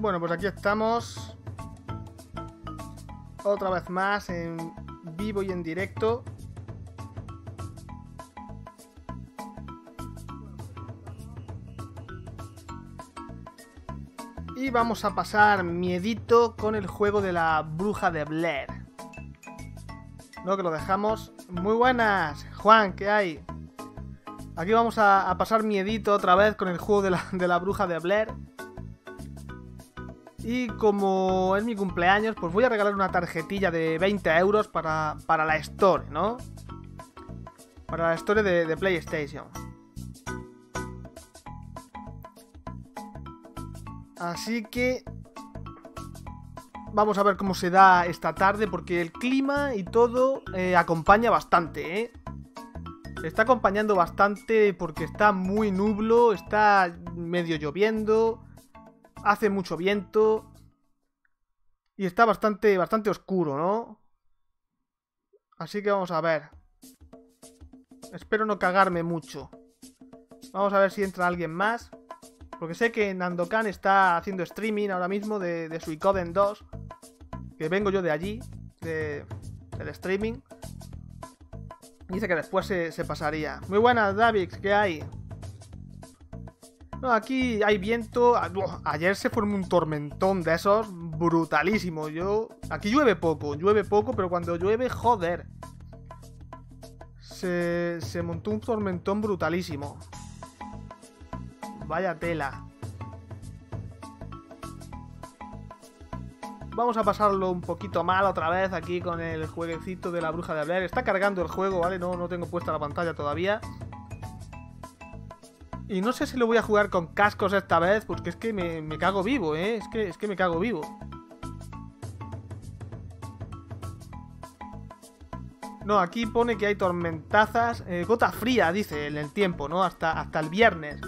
Bueno, pues aquí estamos. Otra vez más en vivo y en directo. Y vamos a pasar miedito con el juego de la bruja de Blair. No, que lo dejamos. Muy buenas, Juan, ¿qué hay? Aquí vamos a, pasar miedito otra vez con el juego de la bruja de Blair. Y como es mi cumpleaños, pues voy a regalar una tarjetilla de 20 euros para, la Store, ¿no? Para la Store de, PlayStation. Así que vamos a ver cómo se da esta tarde, porque el clima y todo eh, acompaña bastante, ¿eh? Está acompañando bastante porque está muy nublo, está medio lloviendo, hace mucho viento. Y está bastante, bastante oscuro, ¿no? Así que vamos a ver. Espero no cagarme mucho. Vamos a ver si entra alguien más. Porque sé que Nandokan está haciendo streaming ahora mismo de, de Suicoden 2. Que vengo yo de allí, de, del streaming. Dice que después se, se pasaría. Muy buenas, Davix, ¿qué hay? No, aquí hay viento. Ah, ayer se formó un tormentón de esos brutalísimo. Yo. Aquí llueve poco, llueve poco, pero cuando llueve, joder. Se, se montó un tormentón brutalísimo. Vaya tela. Vamos a pasarlo un poquito mal otra vez aquí con el jueguecito de la bruja de hablar. Está cargando el juego, ¿vale? No, no tengo puesta la pantalla todavía. Y no sé si lo voy a jugar con cascos esta vez, porque es que me, cago vivo, ¿eh? Es que, es que me cago vivo. No, aquí pone que hay tormentazas. Eh, gota fría, dice, en el tiempo, ¿no? Hasta, hasta el viernes.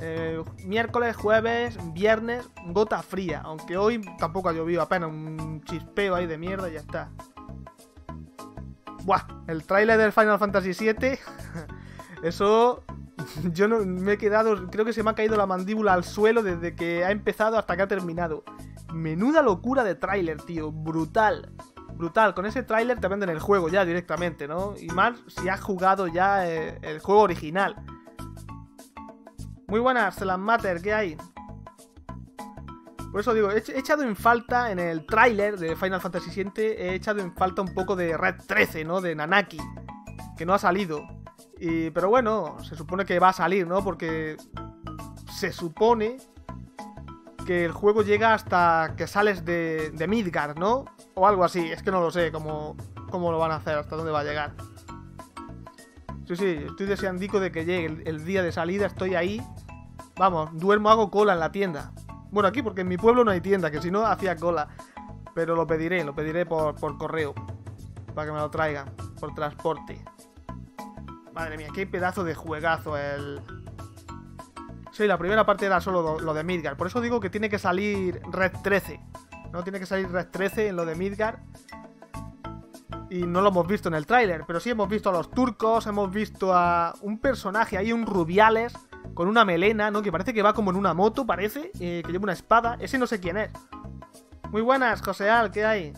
Eh, miércoles, jueves, viernes, gota fría. Aunque hoy tampoco ha llovido, apenas un chispeo ahí de mierda y ya está. Buah, el tráiler del Final Fantasy VII. Eso Yo no, me he quedado, creo que se me ha caído la mandíbula al suelo desde que ha empezado hasta que ha terminado. Menuda locura de tráiler, tío, brutal. Brutal, con ese tráiler te venden el juego ya directamente, ¿no? Y más si has jugado ya eh, el juego original. Muy buenas, Slam Matter, ¿qué hay? Por eso digo, he, echado en falta en el tráiler de Final Fantasy VII, he echado en falta un poco de Red 13, ¿no? De Nanaki, que no ha salido pero bueno, se supone que va a salir, ¿no? Porque se supone que el juego llega hasta que sales de, de Midgard, ¿no? O algo así, es que no lo sé cómo, lo van a hacer, hasta dónde va a llegar. Sí, sí, estoy deseandico de que llegue el, día de salida, estoy ahí. Vamos, duermo, hago cola en la tienda. Bueno, aquí porque en mi pueblo no hay tienda, que si no hacía cola. Pero lo pediré, lo pediré por, por correo. Para que me lo traigan, por transporte. Madre mía, qué pedazo de juegazo el... Sí, la primera parte era solo lo de Midgar. Por eso digo que tiene que salir Red 13. No tiene que salir Red 13 en lo de Midgar. Y no lo hemos visto en el tráiler, pero sí hemos visto a los turcos, hemos visto a un personaje ahí, un Rubiales, con una melena, ¿no? Que parece que va como en una moto, parece, eh, que lleva una espada. Ese no sé quién es. Muy buenas, Al, ¿qué hay?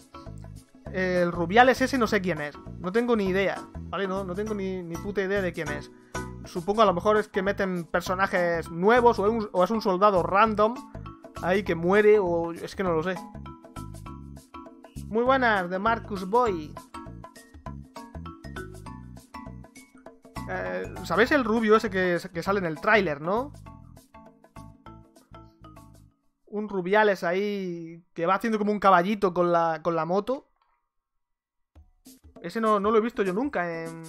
el Rubiales ese no sé quién es. No tengo ni idea, ¿vale? No, no tengo ni, puta idea de quién es. Supongo a lo mejor es que meten personajes nuevos o es un, soldado random ahí que muere o es que no lo sé. Muy buenas, de Marcus Boy. Eh, ¿Sabéis el rubio ese que, que sale en el tráiler, no? Un rubiales ahí que va haciendo como un caballito con la moto. Ese no, no, lo he visto yo nunca en,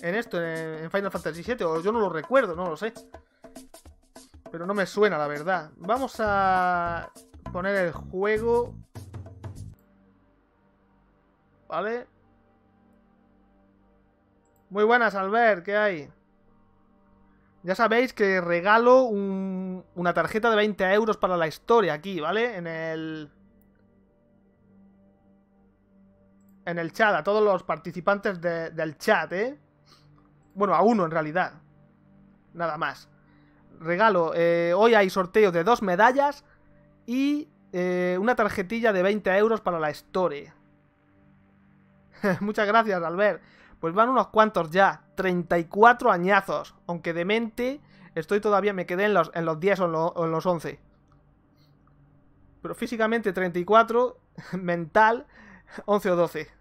en esto, en, Final Fantasy VII. O yo no lo recuerdo, no lo sé. Pero no me suena, la verdad. Vamos a poner el juego. Vale. Muy buenas, Albert. ¿Qué hay? Ya sabéis que regalo una tarjeta de 20 euros para la historia aquí, ¿vale? En el en el chat, a todos los participantes del chat, ¿eh? Bueno, a uno en realidad. Nada más. Regalo, eh, hoy hay sorteo de dos medallas y eh, una tarjetilla de 20 euros para la Store. Muchas gracias, Albert. Pues van unos cuantos ya, 34 añazos. Aunque de mente estoy todavía, me quedé en los, en 10 o en los 11. Pero físicamente 34, mental 11 o 12.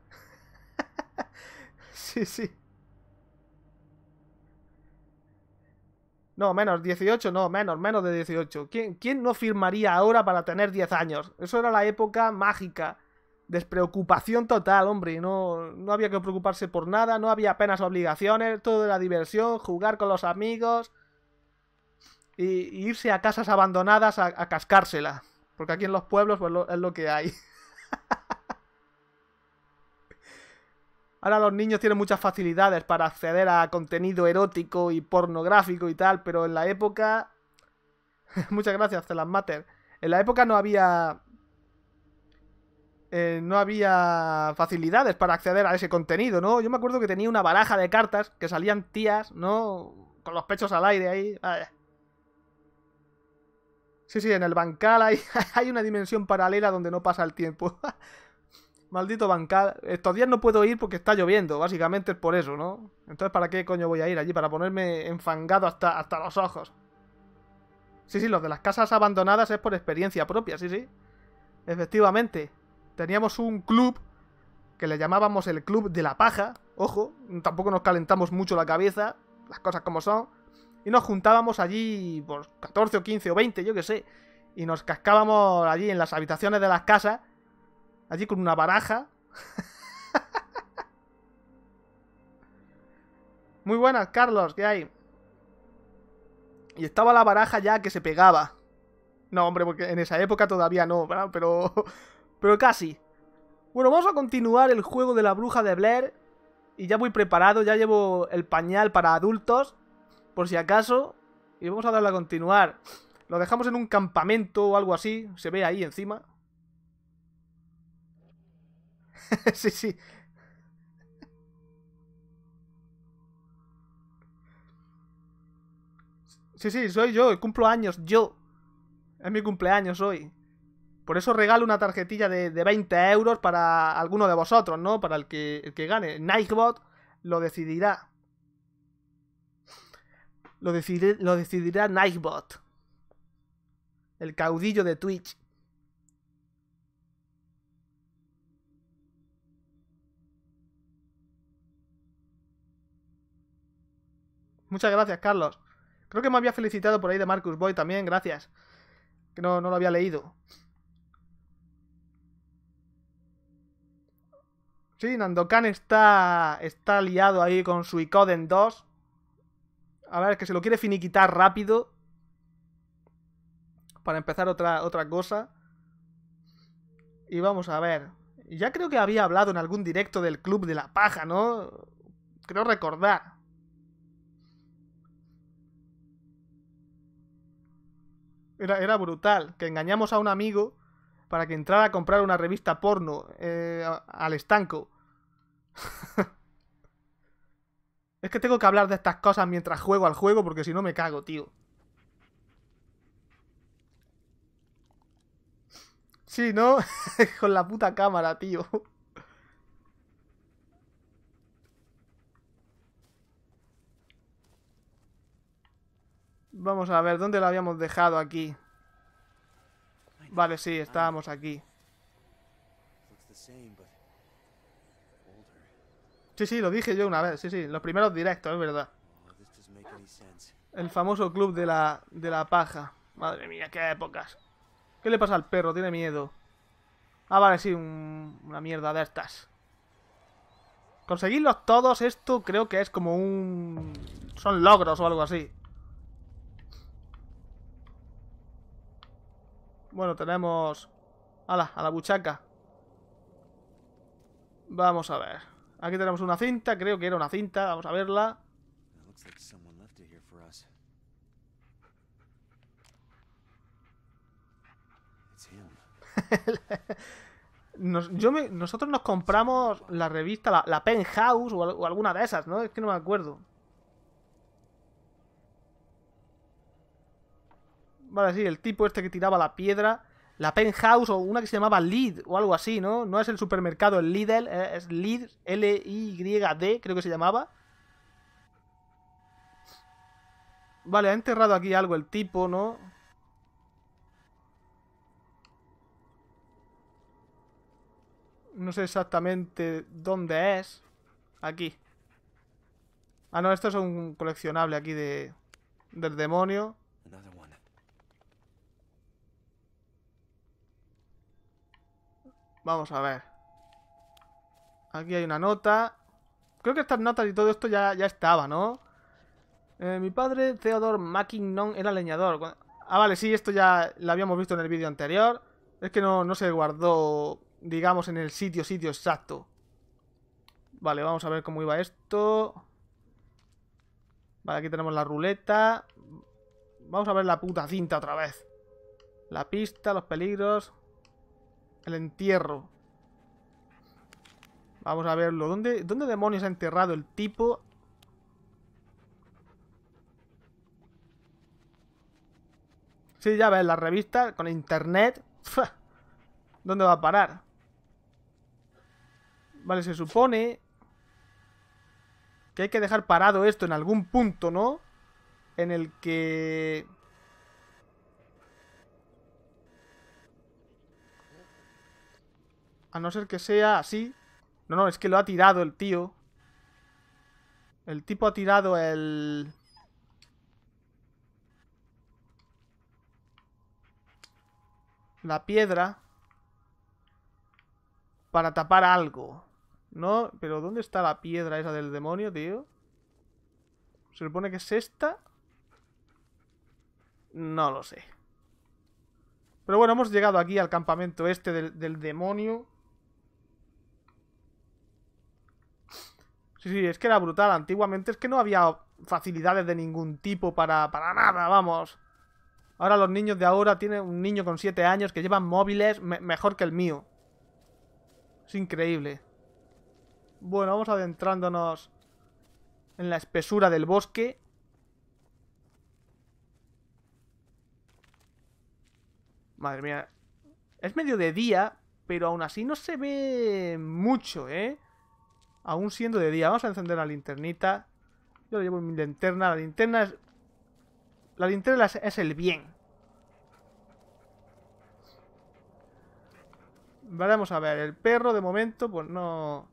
Sí, sí. No, menos, 18, no, menos, menos de 18. ¿Quién, ¿Quién, no firmaría ahora para tener 10 años? Eso era la época mágica. Despreocupación total, hombre. No, no había que preocuparse por nada, no había apenas obligaciones, todo era diversión, jugar con los amigos. Y, irse a casas abandonadas a, a cascársela. Porque aquí en los pueblos pues, lo, es lo que hay. Ahora los niños tienen muchas facilidades para acceder a contenido erótico y pornográfico y tal, pero en la época... Muchas gracias, las Matter, En la época no había... Eh, no había facilidades para acceder a ese contenido, ¿no? Yo me acuerdo que tenía una baraja de cartas que salían tías, ¿no? Con los pechos al aire ahí. Eh. Sí, sí, en el bancal hay, hay una dimensión paralela donde no pasa el tiempo. Maldito bancal. Estos días no puedo ir porque está lloviendo, básicamente es por eso, ¿no? Entonces, ¿para qué coño voy a ir allí? Para ponerme enfangado hasta, hasta los ojos. Sí, sí, los de las casas abandonadas es por experiencia propia, sí, sí. Efectivamente. Teníamos un club que le llamábamos el Club de la Paja. Ojo, tampoco nos calentamos mucho la cabeza, las cosas como son. Y nos juntábamos allí por 14 o 15 o 20, yo qué sé. Y nos cascábamos allí en las habitaciones de las casas allí con una baraja. Muy buenas, Carlos, ¿qué hay? Y estaba la baraja ya que se pegaba. No, hombre, porque en esa época todavía no, pero, pero casi. Bueno, vamos a continuar el juego de la bruja de Blair. Y ya voy preparado, ya llevo el pañal para adultos, por si acaso. Y vamos a darle a continuar. Lo dejamos en un campamento o algo así, se ve ahí encima. sí, sí. Sí, sí, soy yo, cumplo años, yo. Es mi cumpleaños hoy. Por eso regalo una tarjetilla de, de 20 euros para alguno de vosotros, ¿no? Para el que, el que gane. Nightbot lo decidirá. Lo, lo decidirá Nightbot. El caudillo de Twitch. Muchas gracias, Carlos. Creo que me había felicitado por ahí de Marcus Boy también, gracias. Que no, lo había leído. Sí, Nandokan está, está liado ahí con su Icoden 2. A ver, que se lo quiere finiquitar rápido. Para empezar otra, otra cosa. Y vamos a ver. Ya creo que había hablado en algún directo del Club de la Paja, ¿no? Creo recordar. Era, brutal. Que engañamos a un amigo para que entrara a comprar una revista porno eh, al estanco. es que tengo que hablar de estas cosas mientras juego al juego porque si no me cago, tío. Sí, ¿no? Con la puta cámara, tío. Vamos a ver, ¿dónde lo habíamos dejado aquí? Vale, sí, estábamos aquí. Sí, sí, lo dije yo una vez, sí, sí, los primeros directos, es verdad. El famoso club de la, de la paja. Madre mía, qué épocas. ¿Qué le pasa al perro? Tiene miedo. Ah, vale, sí, una mierda de estas. Conseguirlos todos, esto creo que es como un... Son logros o algo así. Bueno, tenemos... ¡Hala! A la buchaca. Vamos a ver. Aquí tenemos una cinta. Creo que era una cinta. Vamos a verla. nosotros nos compramos la revista, la, la Penthouse o, alguna de esas, ¿no? Es que no me acuerdo. vale, sí, el tipo este que tiraba la piedra, la penthouse o una que se llamaba Lid o algo así, ¿no? No es el supermercado, el Lidl, eh, es Lid, L-Y-D, creo que se llamaba. Vale, ha enterrado aquí algo el tipo, ¿no? No sé exactamente dónde es. Aquí. Ah, no, esto es un coleccionable aquí de... Del demonio. Vamos a ver. Aquí hay una nota. Creo que estas notas y todo esto ya, estaba, ¿no? Eh, mi padre, Theodore Mackinnon, era leñador. Ah, vale, sí, esto ya lo habíamos visto en el vídeo anterior. Es que no, no se guardó, digamos, en el sitio, sitio exacto. Vale, vamos a ver cómo iba esto. Vale, aquí tenemos la ruleta. Vamos a ver la puta cinta otra vez. La pista, los peligros... El entierro. Vamos a verlo. ¿Dónde, demonios ha enterrado el tipo? Sí, ya ves, la revista con internet. ¿Dónde va a parar? Vale, se supone que hay que dejar parado esto en algún punto, ¿no? En el que... A no ser que sea así. No, no, es que lo ha tirado el tío. El tipo ha tirado el... La piedra. Para tapar algo. No, pero ¿dónde está la piedra esa del demonio, tío? ¿Se supone que es esta? No lo sé. Pero bueno, hemos llegado aquí al campamento este del, del demonio. Sí, es que era brutal. Antiguamente es que no había facilidades de ningún tipo para, nada, vamos. Ahora los niños de ahora tienen un niño con 7 años que llevan móviles mejor que el mío. Es increíble. Bueno, vamos adentrándonos en la espesura del bosque. Madre mía. Es medio de día, pero aún así no se ve mucho, ¿eh? Aún siendo de día. Vamos a encender la linternita. Yo llevo mi linterna. La linterna es... La linterna es el bien. vamos a ver. El perro, de momento, pues no...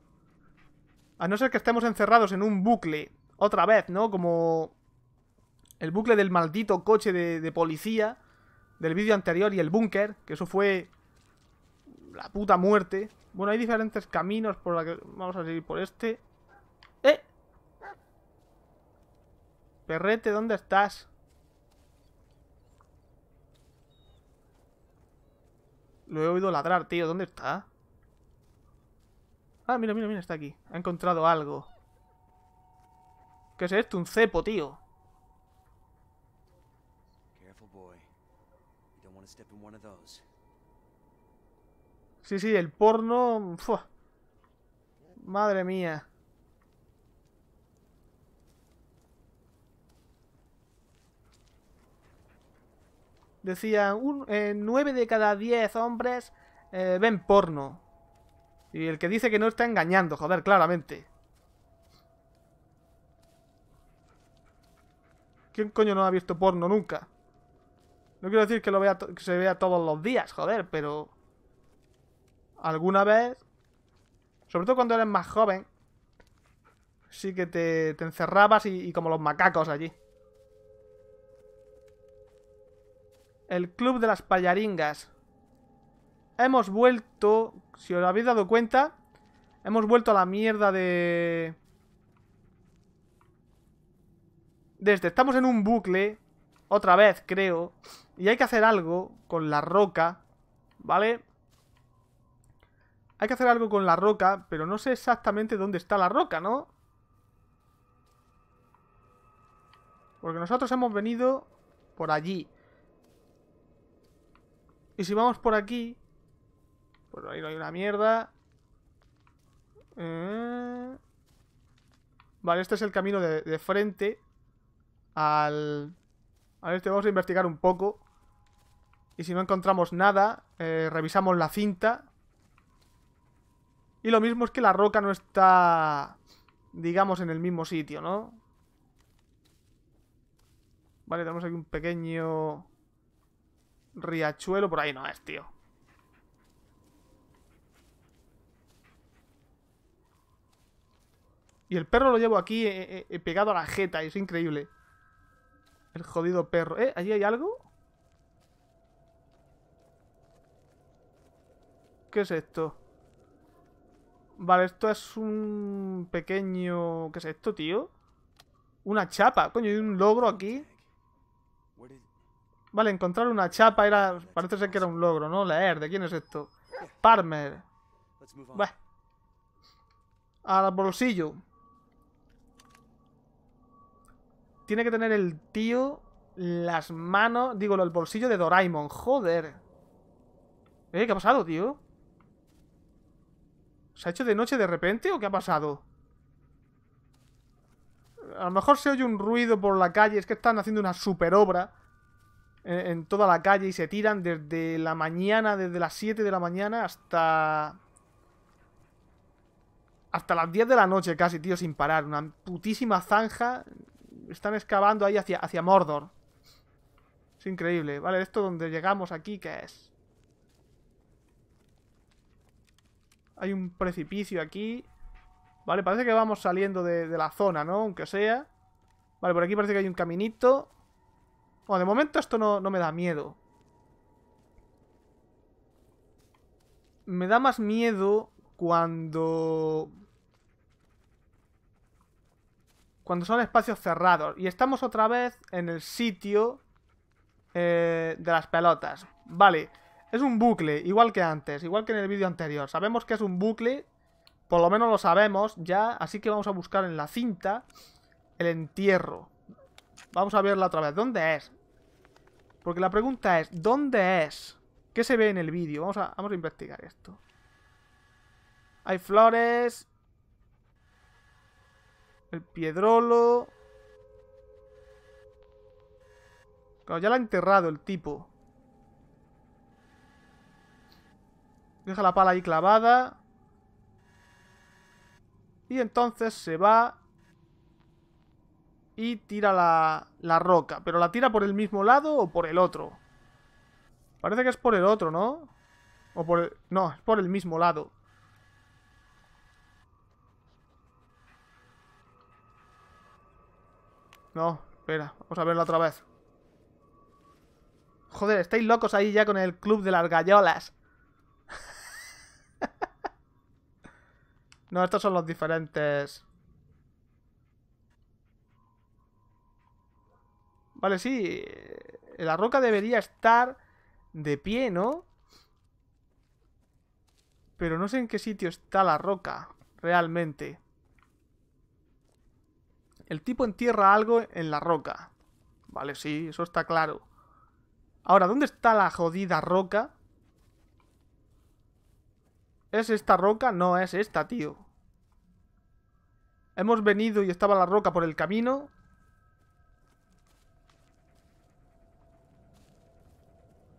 A no ser que estemos encerrados en un bucle. Otra vez, ¿no? Como... El bucle del maldito coche de, de policía. Del vídeo anterior y el búnker. Que eso fue... La puta muerte. Bueno, hay diferentes caminos por la que... Vamos a seguir por este. ¡Eh! Perrete, ¿dónde estás? Lo he oído ladrar, tío. ¿Dónde está? Ah, mira, mira, mira, está aquí. Ha encontrado algo. ¿Qué es esto? Un cepo, tío. Careful, boy. don't want to step Sí, sí, el porno... Madre mía. decía un, 9 eh, de cada 10 hombres eh, ven porno. Y el que dice que no está engañando, joder, claramente. ¿Quién coño no ha visto porno nunca? No quiero decir que lo vea que se vea todos los días, joder, pero alguna vez, sobre todo cuando eres más joven, sí que te, encerrabas y, como los macacos allí. El club de las payaringas. Hemos vuelto, si os habéis dado cuenta, hemos vuelto a la mierda de... Desde, este. estamos en un bucle, otra vez creo, y hay que hacer algo con la roca, ¿vale? Hay que hacer algo con la roca, pero no sé exactamente dónde está la roca, ¿no? Porque nosotros hemos venido por allí. Y si vamos por aquí... Por pues ahí no hay una mierda. Eh. Vale, este es el camino de, frente al... A ver, este vamos a investigar un poco. Y si no encontramos nada, eh, revisamos la cinta y lo mismo es que la roca no está, digamos, en el mismo sitio, ¿no? Vale, tenemos aquí un pequeño riachuelo. Por ahí no es, tío. Y el perro lo llevo aquí eh, eh, eh, pegado a la jeta. Es increíble. El jodido perro. ¿Eh? ¿Allí hay algo? ¿Qué es esto? Vale, esto es un pequeño... ¿Qué es esto, tío? Una chapa. Coño, hay un logro aquí. Vale, encontrar una chapa era... Parece ser que era un logro, ¿no? Leer, ¿de quién es esto? Parmer. a Al bolsillo. Tiene que tener el tío las manos... Digo, el bolsillo de Doraemon. Joder. Eh, ¿qué ha pasado, tío? ¿Se ha hecho de noche de repente o qué ha pasado? A lo mejor se oye un ruido por la calle. Es que están haciendo una super obra en, toda la calle y se tiran desde la mañana, desde las 7 de la mañana hasta... Hasta las 10 de la noche casi, tío, sin parar. Una putísima zanja. Están excavando ahí hacia, hacia Mordor. Es increíble. Vale, esto donde llegamos aquí, ¿qué es? Hay un precipicio aquí. Vale, parece que vamos saliendo de, la zona, ¿no? Aunque sea. Vale, por aquí parece que hay un caminito. Bueno, de momento esto no, no me da miedo. Me da más miedo cuando... Cuando son espacios cerrados. Y estamos otra vez en el sitio eh, de las pelotas. Vale. Es un bucle, igual que antes, igual que en el vídeo anterior. Sabemos que es un bucle, por lo menos lo sabemos ya, así que vamos a buscar en la cinta el entierro. Vamos a verla otra vez. ¿Dónde es? Porque la pregunta es, ¿dónde es? ¿Qué se ve en el vídeo? Vamos a, vamos a investigar esto. Hay flores. El piedrolo. Claro, ya la ha enterrado el tipo. Deja la pala ahí clavada. Y entonces se va y tira la, la, roca. ¿Pero la tira por el mismo lado o por el otro? Parece que es por el otro, ¿no? O por No, es por el mismo lado. No, espera. Vamos a verlo otra vez. Joder, estáis locos ahí ya con el club de las gallolas no, estos son los diferentes... Vale, sí. Eh, la roca debería estar de pie, ¿no? Pero no sé en qué sitio está la roca, realmente. El tipo entierra algo en la roca. Vale, sí, eso está claro. Ahora, ¿dónde está la jodida roca? ¿Es esta roca? No, es esta, tío. Hemos venido y estaba la roca por el camino.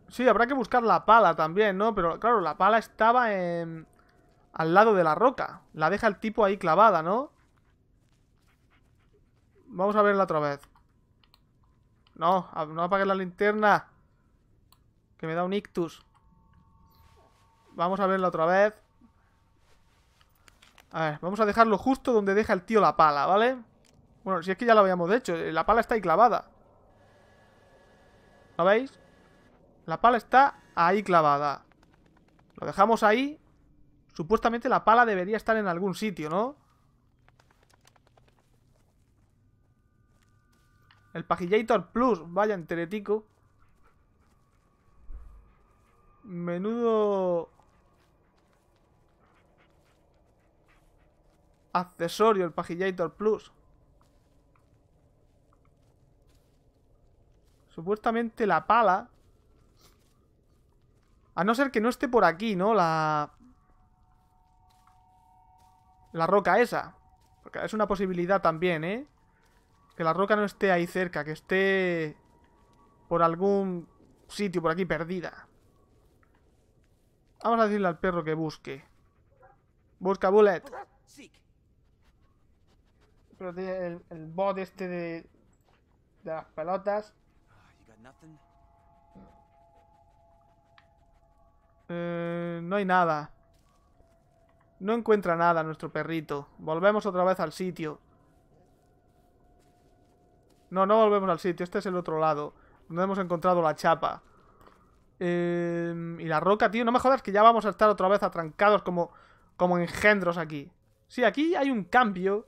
Sí, habrá que buscar la pala también, ¿no? Pero claro, la pala estaba en... al lado de la roca. La deja el tipo ahí clavada, ¿no? Vamos a verla otra vez. No, no apagues la linterna. Que me da un ictus. Vamos a verla otra vez. A ver, vamos a dejarlo justo donde deja el tío la pala, ¿vale? Bueno, si es que ya lo habíamos hecho. La pala está ahí clavada. ¿Lo veis? La pala está ahí clavada. Lo dejamos ahí. Supuestamente la pala debería estar en algún sitio, ¿no? El Pagillator Plus. Vaya enteretico. Menudo accesorio, el pajillator Plus. Supuestamente la pala... A no ser que no esté por aquí, ¿no? La... La roca esa. Porque es una posibilidad también, ¿eh? Que la roca no esté ahí cerca, que esté... Por algún sitio, por aquí, perdida. Vamos a decirle al perro que busque. Busca Bullet el, bot este de, de las pelotas. Ah, eh, no hay nada. No encuentra nada nuestro perrito. Volvemos otra vez al sitio. No, no volvemos al sitio. Este es el otro lado. Donde hemos encontrado la chapa. Eh, y la roca, tío. No me jodas que ya vamos a estar otra vez atrancados como, como engendros aquí. Sí, aquí hay un cambio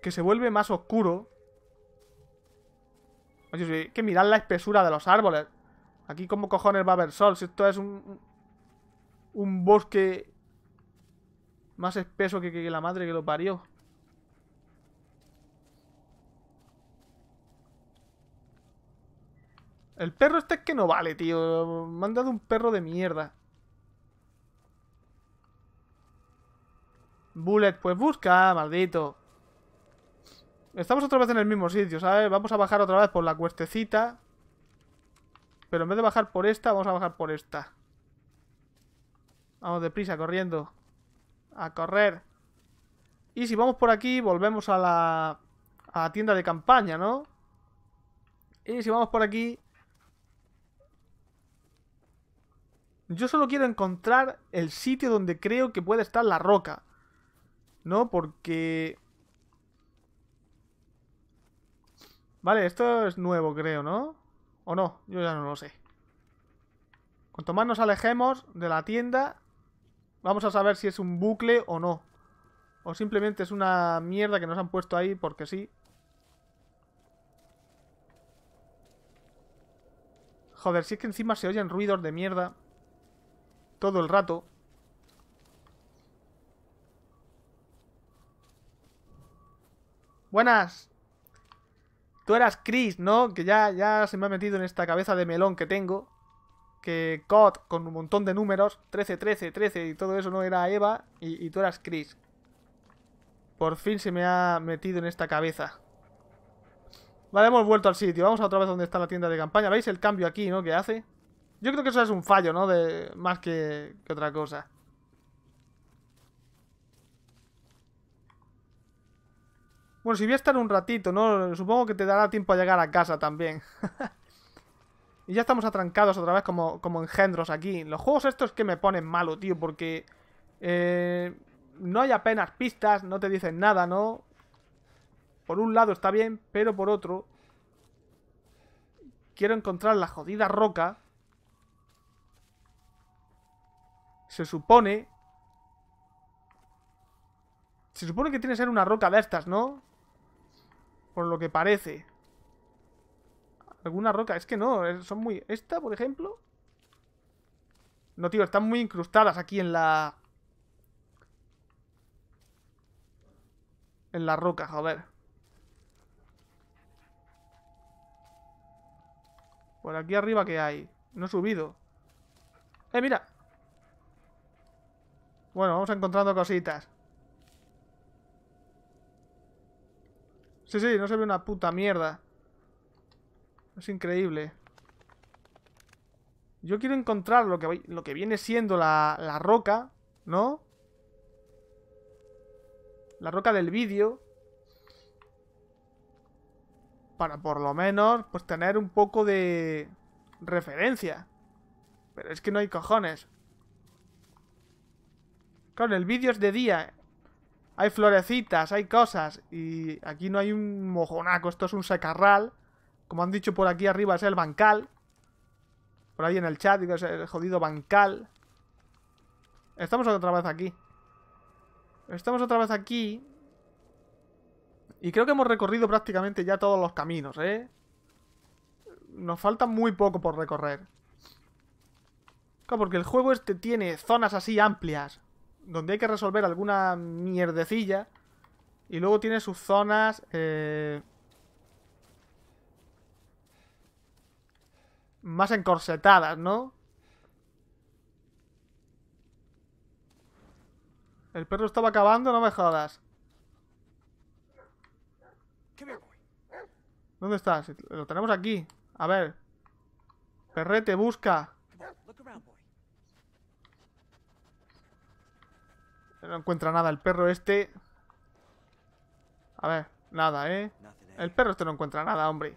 que se vuelve más oscuro. Oye, que mirar la espesura de los árboles. Aquí como cojones va a haber sol, si esto es un, un bosque más espeso que, que la madre que lo parió. El perro este es que no vale, tío. Me han dado un perro de mierda. Bullet, pues busca, maldito. Estamos otra vez en el mismo sitio, ¿sabes? Vamos a bajar otra vez por la cuestecita. Pero en vez de bajar por esta, vamos a bajar por esta. Vamos deprisa, corriendo. A correr. Y si vamos por aquí, volvemos a la, a la tienda de campaña, ¿no? Y si vamos por aquí... Yo solo quiero encontrar el sitio donde creo que puede estar la roca. ¿No? Porque... Vale, esto es nuevo, creo, ¿no? ¿O no? Yo ya no lo sé. Cuanto más nos alejemos de la tienda, vamos a saber si es un bucle o no. O simplemente es una mierda que nos han puesto ahí porque sí. Joder, si es que encima se oyen ruidos de mierda. Todo el rato. Buenas. Tú eras Chris, ¿no? Que ya, ya se me ha metido en esta cabeza de melón que tengo. Que COD, con un montón de números, 13, 13, 13 y todo eso no era Eva, y, tú eras Chris. Por fin se me ha metido en esta cabeza. Vale, hemos vuelto al sitio. Vamos a otra vez donde está la tienda de campaña. ¿Veis el cambio aquí, no? Que hace. Yo creo que eso es un fallo, ¿no? De... Más que otra cosa. Bueno, si voy a estar un ratito, ¿no? Supongo que te dará tiempo a llegar a casa también. y ya estamos atrancados otra vez como, engendros aquí. Los juegos estos que me ponen malo, tío, porque... Eh, no hay apenas pistas, no te dicen nada, ¿no? Por un lado está bien, pero por otro... Quiero encontrar la jodida roca. Se supone... Se supone que tiene que ser una roca de estas, ¿no? Por lo que parece. Alguna roca. Es que no, eh, son muy... Esta, por ejemplo... No, tío, están muy incrustadas aquí en la... En la roca, joder. Por aquí arriba, qué hay? No he subido. ¡Eh, mira! Bueno, vamos encontrando cositas. Sí, sí, no se ve una puta mierda. Es increíble. Yo quiero encontrar lo que, lo que viene siendo la, roca, ¿no? La roca del vídeo. Para por lo menos, pues tener un poco de referencia. Pero es que no hay cojones. Claro, el vídeo es de día hay florecitas, hay cosas. Y aquí no hay un mojonaco, esto es un secarral. Como han dicho por aquí arriba es el bancal. Por ahí en el chat, digo, es el jodido bancal. Estamos otra vez aquí. Estamos otra vez aquí. Y creo que hemos recorrido prácticamente ya todos los caminos, ¿eh? Nos falta muy poco por recorrer. porque el juego este tiene zonas así amplias donde hay que resolver alguna mierdecilla. Y luego tiene sus zonas... Eh, más encorsetadas, ¿no? El perro estaba acabando, no me jodas. ¿Dónde estás? Lo tenemos aquí. A ver. Perrete, busca. No encuentra nada. El perro este... A ver, nada, ¿eh? El perro este no encuentra nada, hombre.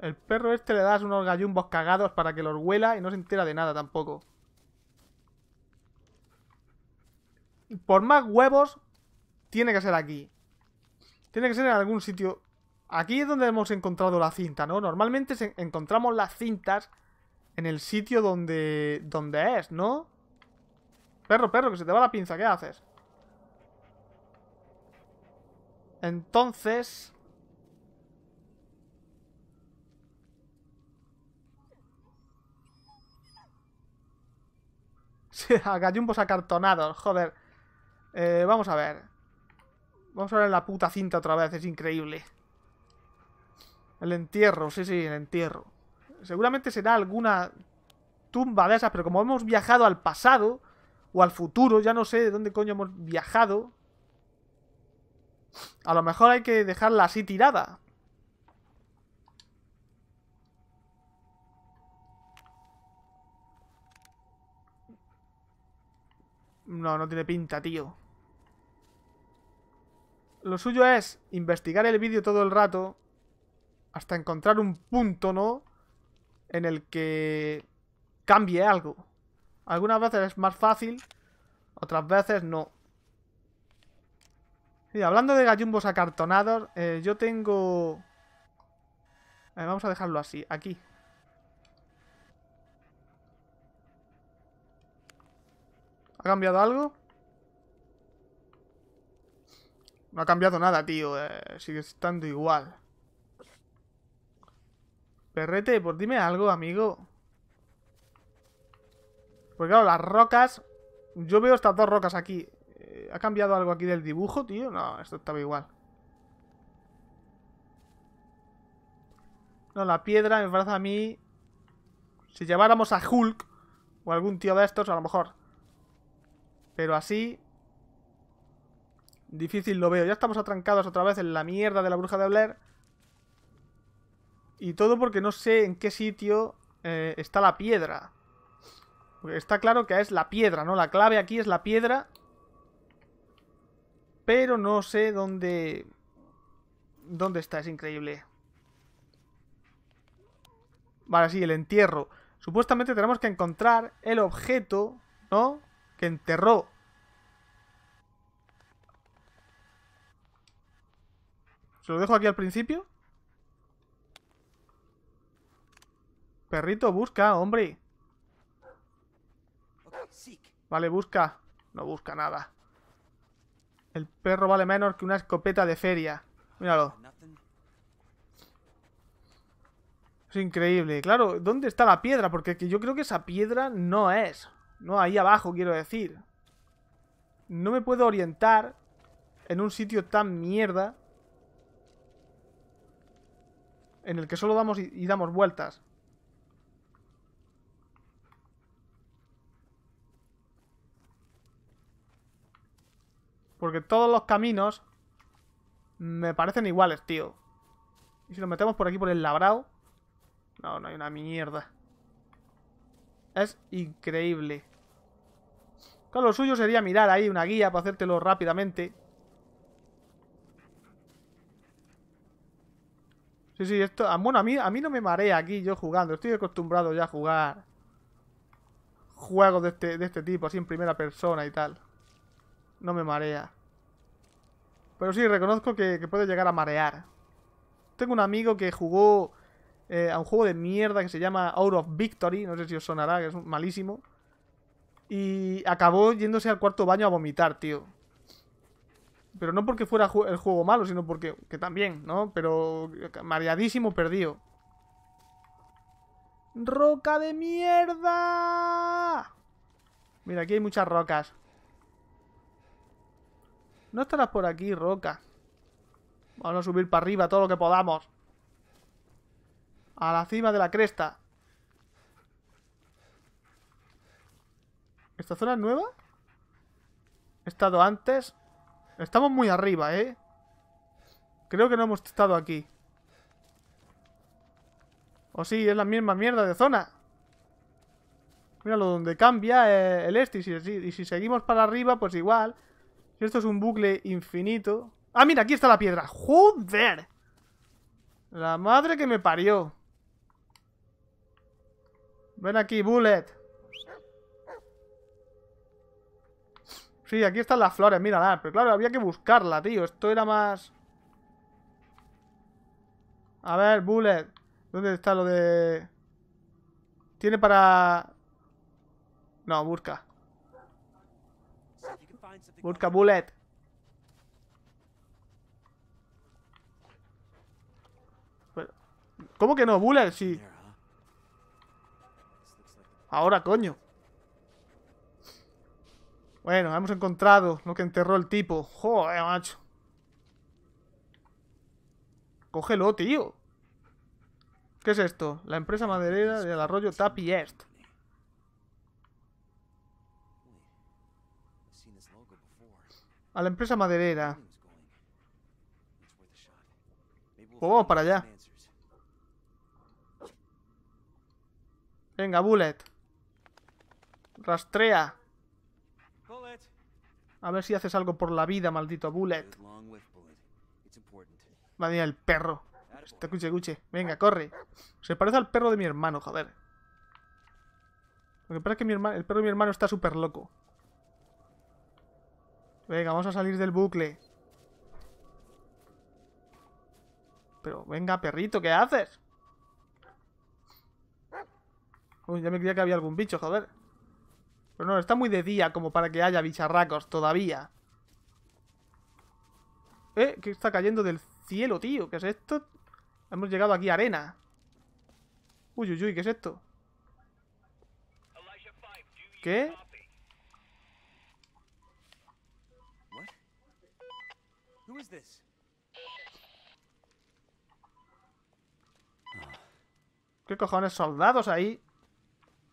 El perro este le das unos gallumbos cagados para que los huela y no se entera de nada tampoco. Por más huevos, tiene que ser aquí. Tiene que ser en algún sitio. Aquí es donde hemos encontrado la cinta, ¿no? Normalmente encontramos las cintas en el sitio donde, donde es, ¿no? Perro, perro, que se te va la pinza, ¿qué haces? Entonces... Se Sí, gallumbos acartonados, joder. Eh, vamos a ver. Vamos a ver la puta cinta otra vez, es increíble. El entierro, sí, sí, el entierro. Seguramente será alguna tumba de esas, pero como hemos viajado al pasado, o al futuro, ya no sé de dónde coño hemos viajado. A lo mejor hay que dejarla así tirada. No, no tiene pinta, tío. Lo suyo es investigar el vídeo todo el rato hasta encontrar un punto, ¿no? En el que cambie algo. Algunas veces es más fácil, otras veces no. hablando de gallumbos acartonados, eh, yo tengo... Eh, vamos a dejarlo así, aquí. ¿Ha cambiado algo? No ha cambiado nada, tío. Eh, sigue estando igual. Perrete, pues dime algo, amigo. Porque claro, las rocas... Yo veo estas dos rocas aquí. Eh, ¿Ha cambiado algo aquí del dibujo, tío? No, esto estaba igual. No, la piedra me parece a mí... Si lleváramos a Hulk o algún tío de estos, a lo mejor. Pero así... Difícil lo veo. Ya estamos atrancados otra vez en la mierda de la bruja de Blair. Y todo porque no sé en qué sitio eh, está la piedra está claro que es la piedra, ¿no? La clave aquí es la piedra. Pero no sé dónde... ¿Dónde está? Es increíble. Vale, sí, el entierro. Supuestamente tenemos que encontrar el objeto, ¿no? Que enterró. ¿Se lo dejo aquí al principio? Perrito, busca, hombre. Vale, busca. No busca nada. El perro vale menos que una escopeta de feria. Míralo. Es increíble. Claro, ¿dónde está la piedra? Porque yo creo que esa piedra no es. No, ahí abajo, quiero decir. No me puedo orientar en un sitio tan mierda en el que solo damos y damos vueltas. Porque todos los caminos me parecen iguales, tío. Y si nos metemos por aquí por el labrado... No, no hay una mierda. Es increíble. Claro, lo suyo sería mirar ahí una guía para hacértelo rápidamente. Sí, sí, esto... Ah, bueno, a mí, a mí no me marea aquí yo jugando. Estoy acostumbrado ya a jugar... Juegos de este, de este tipo, así en primera persona y tal no me marea. Pero sí, reconozco que, puede llegar a marear. Tengo un amigo que jugó eh, a un juego de mierda que se llama Out of Victory, no sé si os sonará, que es malísimo. Y acabó yéndose al cuarto baño a vomitar, tío. Pero no porque fuera el juego malo, sino porque... Que también, ¿no? Pero mareadísimo perdido. ¡Roca de mierda! Mira, aquí hay muchas rocas. No estarás por aquí, roca. Vamos a subir para arriba todo lo que podamos. A la cima de la cresta. ¿Esta zona es nueva? He estado antes. Estamos muy arriba, ¿eh? Creo que no hemos estado aquí. O sí, es la misma mierda de zona. Míralo, donde cambia eh, el este. y si seguimos para arriba, pues igual. Si esto es un bucle infinito. ¡Ah, mira! Aquí está la piedra. ¡Joder! La madre que me parió. Ven aquí, Bullet. Sí, aquí están las flores, mírala. Pero claro, había que buscarla, tío. Esto era más... A ver, Bullet. ¿Dónde está lo de...? Tiene para... No, busca. Busca bullet. ¿Cómo que no? Bullet, sí. Ahora, coño. Bueno, hemos encontrado lo que enterró el tipo. Joder, macho. Cógelo, tío. ¿Qué es esto? La empresa maderera del arroyo Tapiest. A la empresa maderera. Pues vamos para allá. Venga, Bullet. Rastrea. A ver si haces algo por la vida, maldito Bullet. Va el perro. Te este cuche Venga, corre. Se parece al perro de mi hermano, joder. Lo que pasa es que mi hermano, el perro de mi hermano está súper loco. Venga, vamos a salir del bucle. Pero venga, perrito, ¿qué haces? Uy, ya me creía que había algún bicho, joder. Pero no, está muy de día como para que haya bicharracos todavía. Eh, ¿qué está cayendo del cielo, tío. ¿Qué es esto? Hemos llegado aquí a arena. Uy, uy, uy, ¿qué es esto? ¿Qué? ¿Qué cojones? ¿Soldados ahí?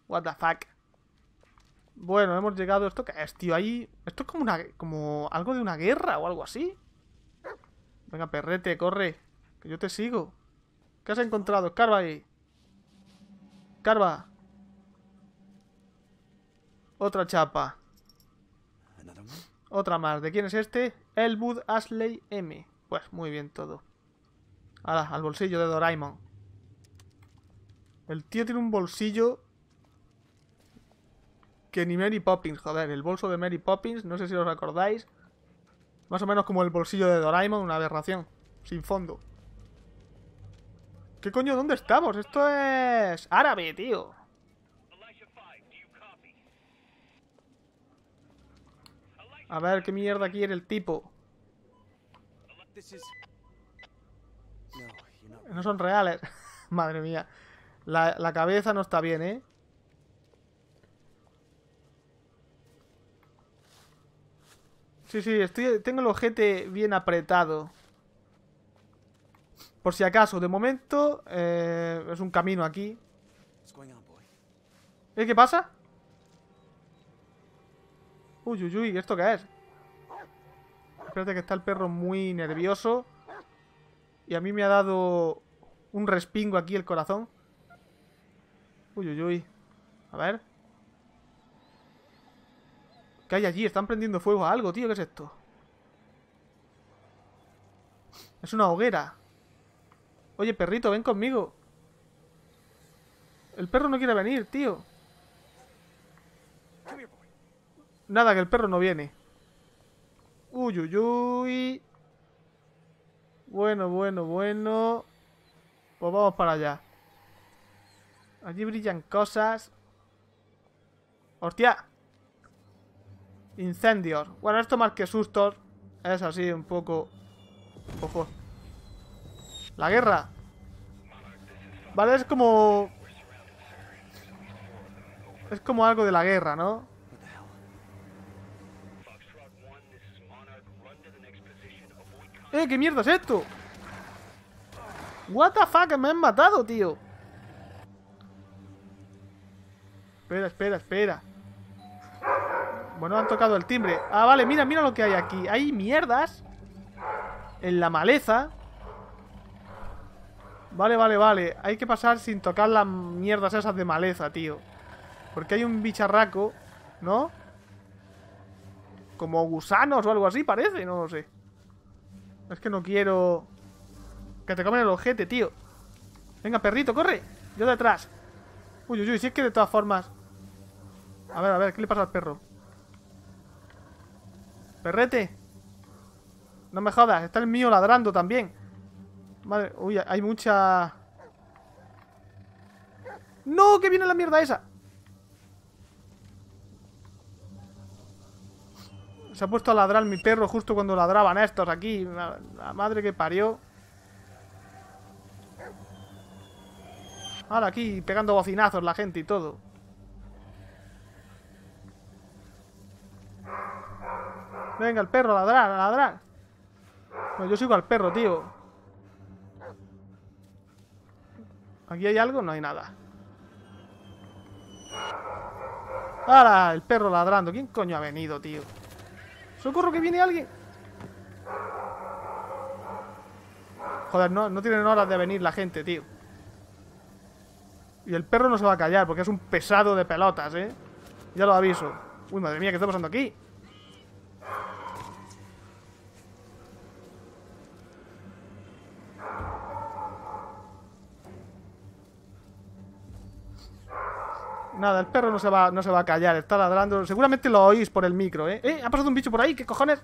What the fuck. Bueno, hemos llegado. ¿Esto qué es, tío? Ahí... Esto es como una... Como algo de una guerra o algo así. Venga, perrete, corre. Que yo te sigo. ¿Qué has encontrado? Carva ahí. Carva. Otra chapa. Otra más. ¿De quién es este? Elwood Ashley M. Pues muy bien todo. Ahora, al bolsillo de Doraemon. El tío tiene un bolsillo... Que ni Mary Poppins, joder. El bolso de Mary Poppins, no sé si os acordáis. Más o menos como el bolsillo de Doraemon, una aberración. Sin fondo. ¿Qué coño? ¿Dónde estamos? Esto es... Árabe, tío. A ver qué mierda quiere el tipo. No son reales. Madre mía. La, cabeza no está bien, ¿eh? Sí, sí, estoy, tengo el ojete bien apretado. Por si acaso, de momento eh, es un camino aquí. ¿Eh, ¿Qué pasa? Uy, uy, uy, ¿esto qué es? Espérate que está el perro muy nervioso. Y a mí me ha dado un respingo aquí el corazón. Uy, uy, uy. A ver. ¿Qué hay allí? Están prendiendo fuego a algo, tío. ¿Qué es esto? Es una hoguera. Oye, perrito, ven conmigo. El perro no quiere venir, tío. Nada, que el perro no viene. Uy, uy, uy. Bueno, bueno, bueno. Pues vamos para allá. Allí brillan cosas. ¡Hostia! Incendios. Bueno, esto más que sustos. Es así, un poco... Ojo. La guerra. Vale, es como... Es como algo de la guerra, ¿no? ¡Eh, qué mierda es esto! ¡What the fuck! ¡Me han matado, tío! Espera, espera, espera. Bueno, han tocado el timbre. Ah, vale, mira, mira lo que hay aquí. Hay mierdas en la maleza. Vale, vale, vale. Hay que pasar sin tocar las mierdas esas de maleza, tío. Porque hay un bicharraco, ¿no? Como gusanos o algo así, parece, no lo sé. Es que no quiero... Que te comen el ojete, tío. Venga, perrito, corre. Yo detrás. Uy, uy, uy, si es que de todas formas... A ver, a ver, ¿qué le pasa al perro? Perrete. No me jodas, está el mío ladrando también. Madre, uy, hay mucha... ¡No! ¡Que viene la mierda esa! se ha puesto a ladrar mi perro justo cuando ladraban estos aquí. La, madre que parió. Ahora aquí pegando bocinazos la gente y todo. Venga, el perro, ladrar, a ladrar. Pues yo sigo al perro, tío. ¿Aquí hay algo? No hay nada. ¡Hala! El perro ladrando. ¿Quién coño ha venido, tío? ¡Socorro que viene alguien! Joder, no, tienen horas de venir la gente, tío. Y el perro no se va a callar porque es un pesado de pelotas, ¿eh? Ya lo aviso. Uy, madre mía, ¿qué está pasando aquí? Nada, el perro no se va, no se va a callar, está ladrando. Seguramente lo oís por el micro, ¿eh? ¿Eh? ¿Ha pasado un bicho por ahí? ¿Qué cojones?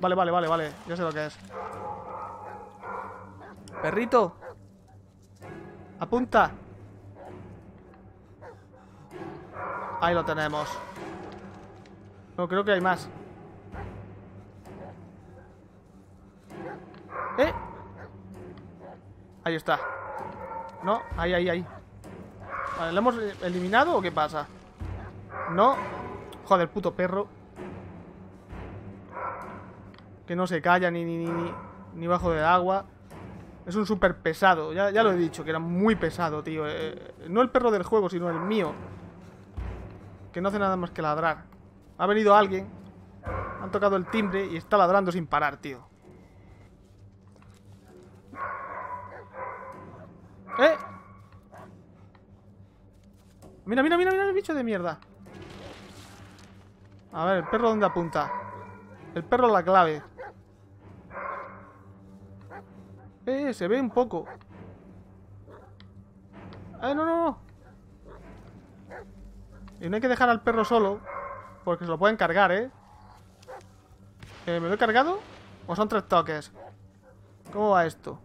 Vale, vale, vale, vale. Ya sé lo que es. Perrito. Apunta. Ahí lo tenemos. No, creo que hay más. ¿Eh? Ahí está. No, ahí, ahí, ahí. ¿lo hemos eliminado o qué pasa? No. Joder, puto perro. Que no se calla ni, ni, bajo del agua. Es un súper pesado. Ya, lo he dicho, que era muy pesado, tío. Eh, no el perro del juego, sino el mío. Que no hace nada más que ladrar. Ha venido alguien. Han tocado el timbre y está ladrando sin parar, tío. ¿Eh? Mira, mira, mira, mira el bicho de mierda. A ver, ¿el perro dónde apunta? El perro la clave. Eh, se ve un poco. Ah no, no, no. Y no hay que dejar al perro solo. Porque se lo pueden cargar, ¿eh? eh me lo he cargado? ¿O son tres toques? ¿Cómo va esto?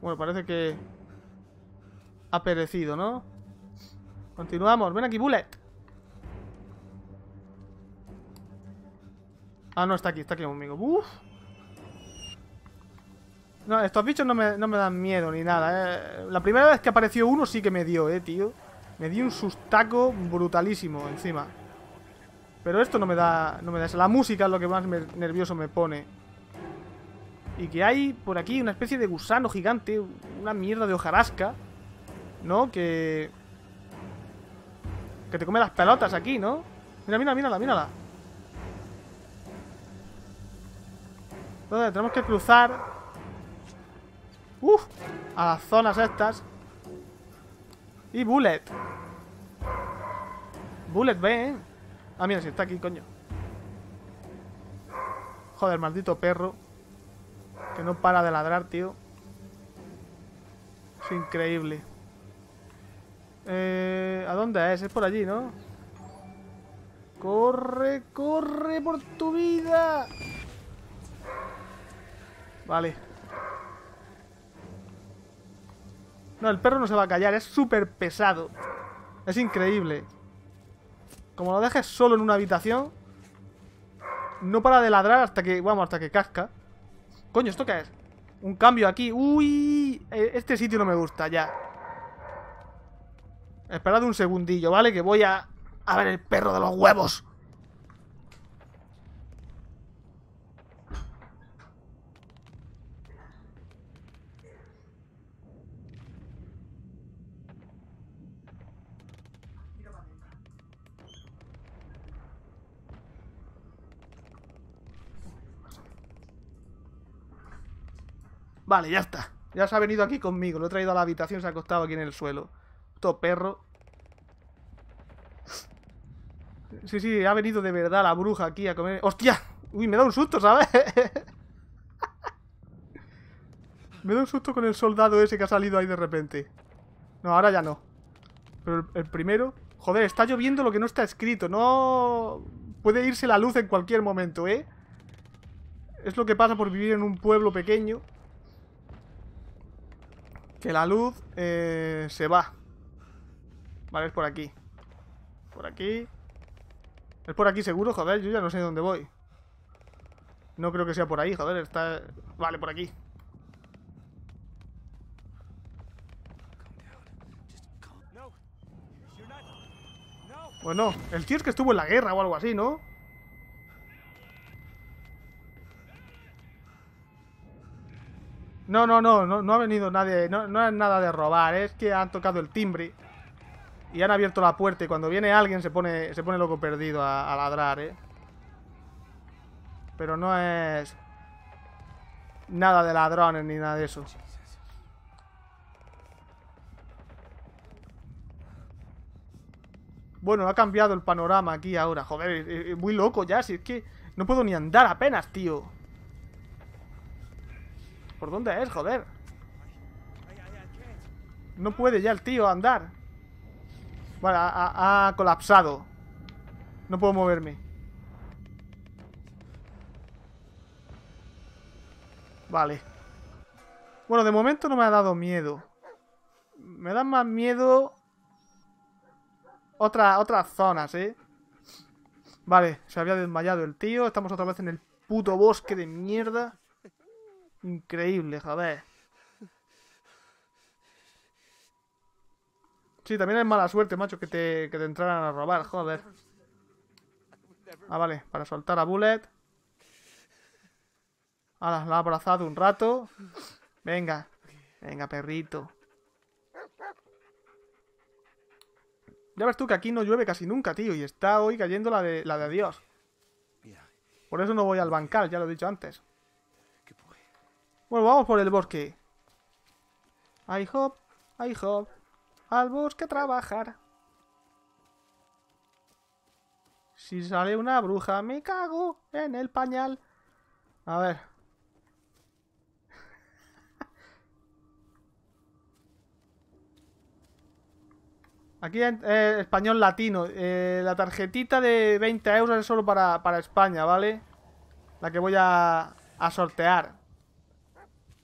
Bueno, parece que ha perecido, ¿no? Continuamos. Ven aquí, Bullet. Ah, no, está aquí, está aquí conmigo. Uf. No, estos bichos no me, dan miedo ni nada, eh. La primera vez que apareció uno sí que me dio, eh, tío. Me dio un sustaco brutalísimo encima. Pero esto no me da... No me da La música es lo que más nervioso me pone. Y que hay por aquí una especie de gusano gigante. Una mierda de hojarasca. ¿No? Que... Que te come las pelotas aquí, ¿no? Mira, mira, mírala, mírala. Entonces, tenemos que cruzar... ¡Uf! A las zonas estas. Y Bullet. Bullet ven ¿eh? Ah, mira, si está aquí, coño. Joder, maldito perro. Que no para de ladrar, tío. Es increíble. Eh, ¿A dónde ah, es? Es por allí, ¿no? ¡Corre, corre por tu vida! Vale. No, el perro no se va a callar, es súper pesado. Es increíble. Como lo dejes solo en una habitación, no para de ladrar hasta que, vamos, hasta que casca. Coño, ¿esto qué es? Un cambio aquí. ¡Uy! Eh, este sitio no me gusta, ya. Esperad un segundillo, ¿vale? Que voy a... A ver el perro de los huevos. Vale, ya está. Ya se ha venido aquí conmigo. Lo he traído a la habitación, se ha acostado aquí en el suelo perro. Sí, sí, ha venido de verdad la bruja aquí a comer... ¡Hostia! Uy, me da un susto, ¿sabes? me da un susto con el soldado ese que ha salido ahí de repente. No, ahora ya no. Pero el, primero... Joder, está lloviendo lo que no está escrito. No... Puede irse la luz en cualquier momento, ¿eh? Es lo que pasa por vivir en un pueblo pequeño. Que la luz eh, se va. Vale, es por aquí. Por aquí. Es por aquí seguro, joder, yo ya no sé dónde voy. No creo que sea por ahí, joder, está... Vale, por aquí. Bueno, pues el tío es que estuvo en la guerra o algo así, ¿no? No, no, no, no, ha venido nadie, no, no es nada de robar, es que han tocado el timbre. Y han abierto la puerta y cuando viene alguien se pone, se pone loco perdido a, ladrar, ¿eh? Pero no es nada de ladrones ni nada de eso. Bueno, ha cambiado el panorama aquí ahora. Joder, eh, eh, muy loco ya, si es que no puedo ni andar apenas, tío. ¿Por dónde es, joder? No puede ya el tío andar. Vale, ha, colapsado. No puedo moverme. Vale. Bueno, de momento no me ha dado miedo. Me dan más miedo... Otra, otras zonas, ¿eh? Vale, se había desmayado el tío. Estamos otra vez en el puto bosque de mierda. Increíble, joder. Sí, también es mala suerte, macho, que te, que entraran a robar, joder. Ah, vale, para soltar a Bullet. Ahora la ha abrazado un rato. Venga, venga, perrito. Ya ves tú que aquí no llueve casi nunca, tío, y está hoy cayendo la de, la de Dios. Por eso no voy al bancal, ya lo he dicho antes. Bueno, vamos por el bosque. I hope I hope al bosque trabajar. Si sale una bruja, me cago en el pañal. A ver. Aquí en eh, español latino. Eh, la tarjetita de 20 euros es solo para, para España, ¿vale? La que voy a, a sortear.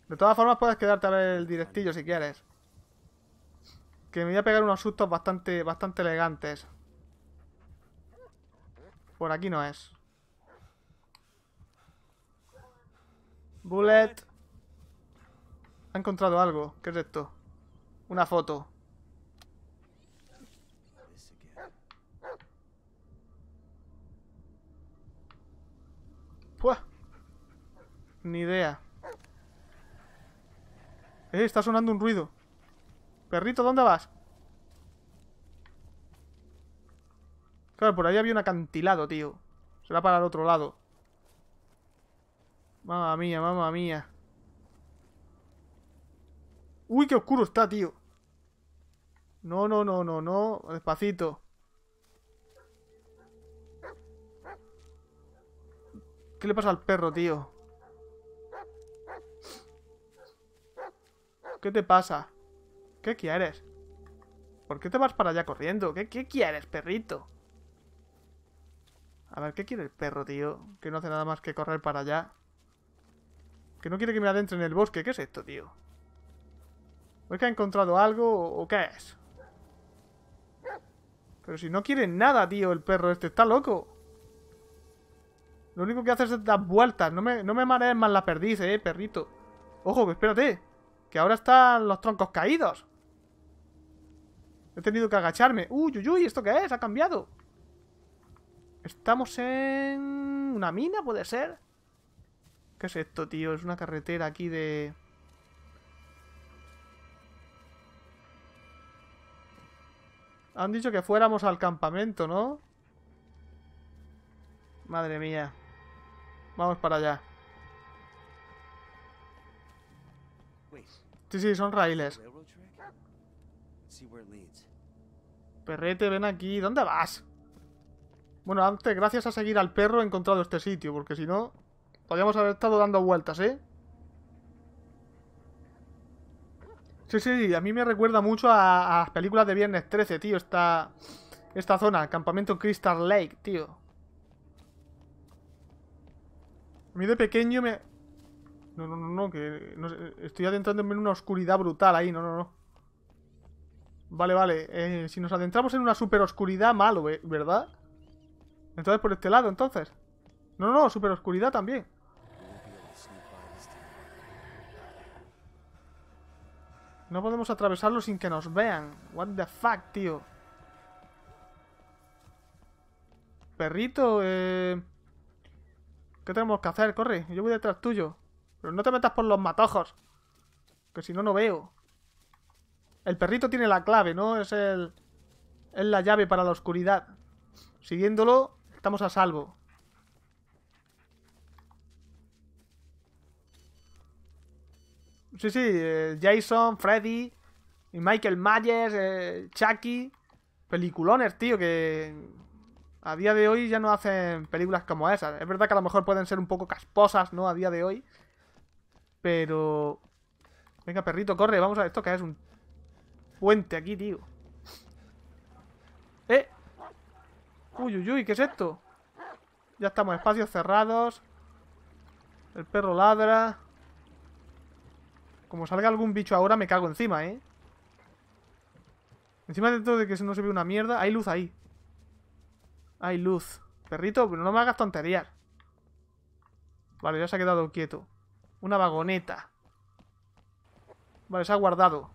De todas formas puedes quedarte a ver el directillo si quieres. Que me voy a pegar unos sustos bastante, bastante elegantes. Por aquí no es. Bullet. Ha encontrado algo. ¿Qué es esto? Una foto. Ni idea. Eh, está sonando un ruido. Perrito, ¿dónde vas? Claro, por ahí había un acantilado, tío. Será para el otro lado. Mamma mía, mamma mía. Uy, qué oscuro está, tío. No, no, no, no, no. Despacito. ¿Qué le pasa al perro, tío? ¿Qué te pasa? ¿Qué quieres? ¿Por qué te vas para allá corriendo? ¿Qué, quieres, perrito? A ver, ¿qué quiere el perro, tío? Que no hace nada más que correr para allá. Que no quiere que me adentre en el bosque. ¿Qué es esto, tío? ¿O que ha encontrado algo o qué es? Pero si no quiere nada, tío, el perro este. Está loco. Lo único que hace es dar vueltas. No me, no me marees más la perdiz, eh, perrito. Ojo, espérate. Que ahora están los troncos caídos. He tenido que agacharme. ¡Uy, uy, uy! ¿Esto qué es? Ha cambiado. Estamos en... ¿Una mina, puede ser? ¿Qué es esto, tío? Es una carretera aquí de... Han dicho que fuéramos al campamento, ¿no? Madre mía. Vamos para allá. Sí, sí, son raíles. Perrete, ven aquí. ¿Dónde vas? Bueno, antes, gracias a seguir al perro, he encontrado este sitio, porque si no, podríamos haber estado dando vueltas, ¿eh? Sí, sí, a mí me recuerda mucho a, las películas de Viernes 13, tío, esta, esta zona, Campamento Crystal Lake, tío. A mí de pequeño me... No, no, no, no, que estoy adentrándome en una oscuridad brutal ahí, no, no, no. Vale, vale. Eh, si nos adentramos en una super oscuridad, malo, ¿verdad? Entonces por este lado, entonces. No, no, super oscuridad también. No podemos atravesarlo sin que nos vean. What the fuck, tío. Perrito, eh... ¿Qué tenemos que hacer? Corre, yo voy detrás tuyo. Pero no te metas por los matojos. Que si no, no veo. El perrito tiene la clave, ¿no? Es el... Es la llave para la oscuridad. Siguiéndolo, estamos a salvo. Sí, sí, eh, Jason, Freddy y Michael Myers, eh, Chucky. Peliculones, tío, que a día de hoy ya no hacen películas como esas. Es verdad que a lo mejor pueden ser un poco casposas, ¿no? A día de hoy. Pero... Venga, perrito, corre, vamos a... ¿Esto que es? ¿Un puente aquí, tío. ¡Eh! ¡Uy, uy, uy! ¿Qué es esto? Ya estamos, espacios cerrados. El perro ladra. Como salga algún bicho ahora, me cago encima, ¿eh? Encima de todo de que no se ve una mierda, hay luz ahí. Hay luz. Perrito, pero no me hagas tonterías. Vale, ya se ha quedado quieto. Una vagoneta. Vale, se ha guardado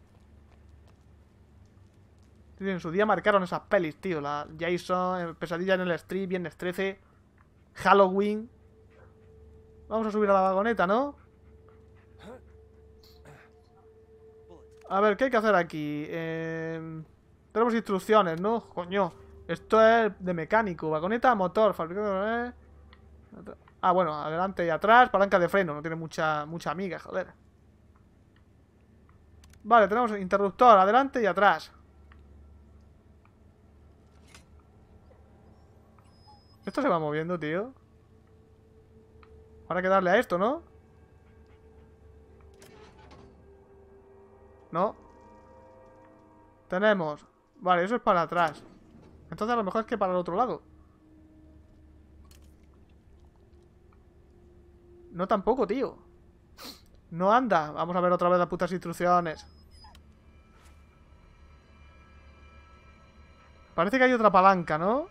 en su día marcaron esas pelis, tío. La Jason, Pesadilla en el Street, Viernes 13, Halloween. Vamos a subir a la vagoneta, ¿no? A ver, ¿qué hay que hacer aquí? Em, tenemos instrucciones, ¿no? Coño. Esto es de mecánico. Vagoneta, motor, fabricador. Eh, ah, bueno, adelante y atrás. Palanca de freno. No tiene mucha, mucha amiga, joder. Vale, tenemos interruptor. Adelante y atrás. Esto se va moviendo, tío. Ahora hay que darle a esto, ¿no? ¿No? Tenemos. Vale, eso es para atrás. Entonces a lo mejor es que para el otro lado. No tampoco, tío. No anda. Vamos a ver otra vez las putas instrucciones. Parece que hay otra palanca, ¿no?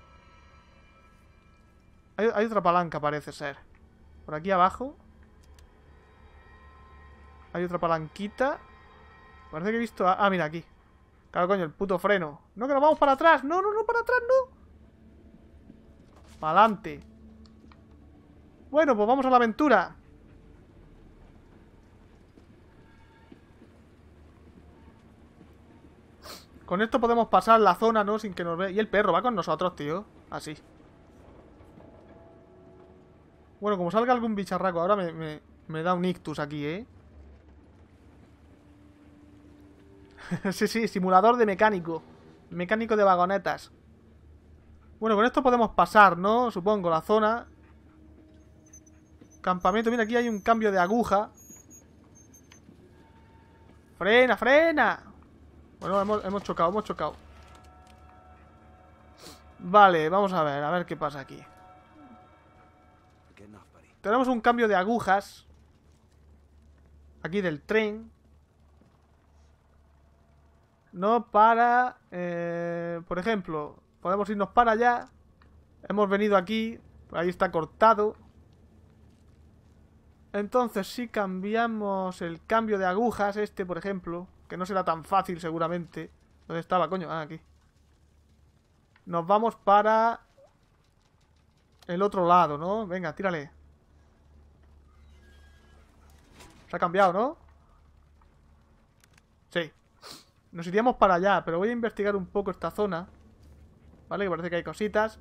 Hay, otra palanca, parece ser. Por aquí abajo. Hay otra palanquita. Parece que he visto... A... Ah, mira, aquí. Claro, coño, el puto freno. No, que nos vamos para atrás. No, no, no, para atrás, no. Para adelante. Bueno, pues vamos a la aventura. Con esto podemos pasar la zona, ¿no? Sin que nos vea. Y el perro va con nosotros, tío. Así. Bueno, como salga algún bicharraco, ahora me, da un ictus aquí, ¿eh? sí, sí, simulador de mecánico. Mecánico de vagonetas. Bueno, con esto podemos pasar, ¿no? Supongo, la zona. Campamento, mira, aquí hay un cambio de aguja. ¡Frena, frena! Bueno, hemos chocado, hemos chocado. Vale, vamos a ver, a ver qué pasa aquí. Tenemos un cambio de agujas. Aquí del tren. No para... Eh, por ejemplo, podemos irnos para allá. Hemos venido aquí. Ahí está cortado. Entonces, si cambiamos el cambio de agujas, este, por ejemplo, que no será tan fácil seguramente. ¿Dónde estaba, coño? Ah, aquí. Nos vamos para el otro lado, ¿no? Venga, tírale. Se ha cambiado, ¿no? Sí. Nos iríamos para allá, pero voy a investigar un poco esta zona. ¿Vale? Que parece que hay cositas.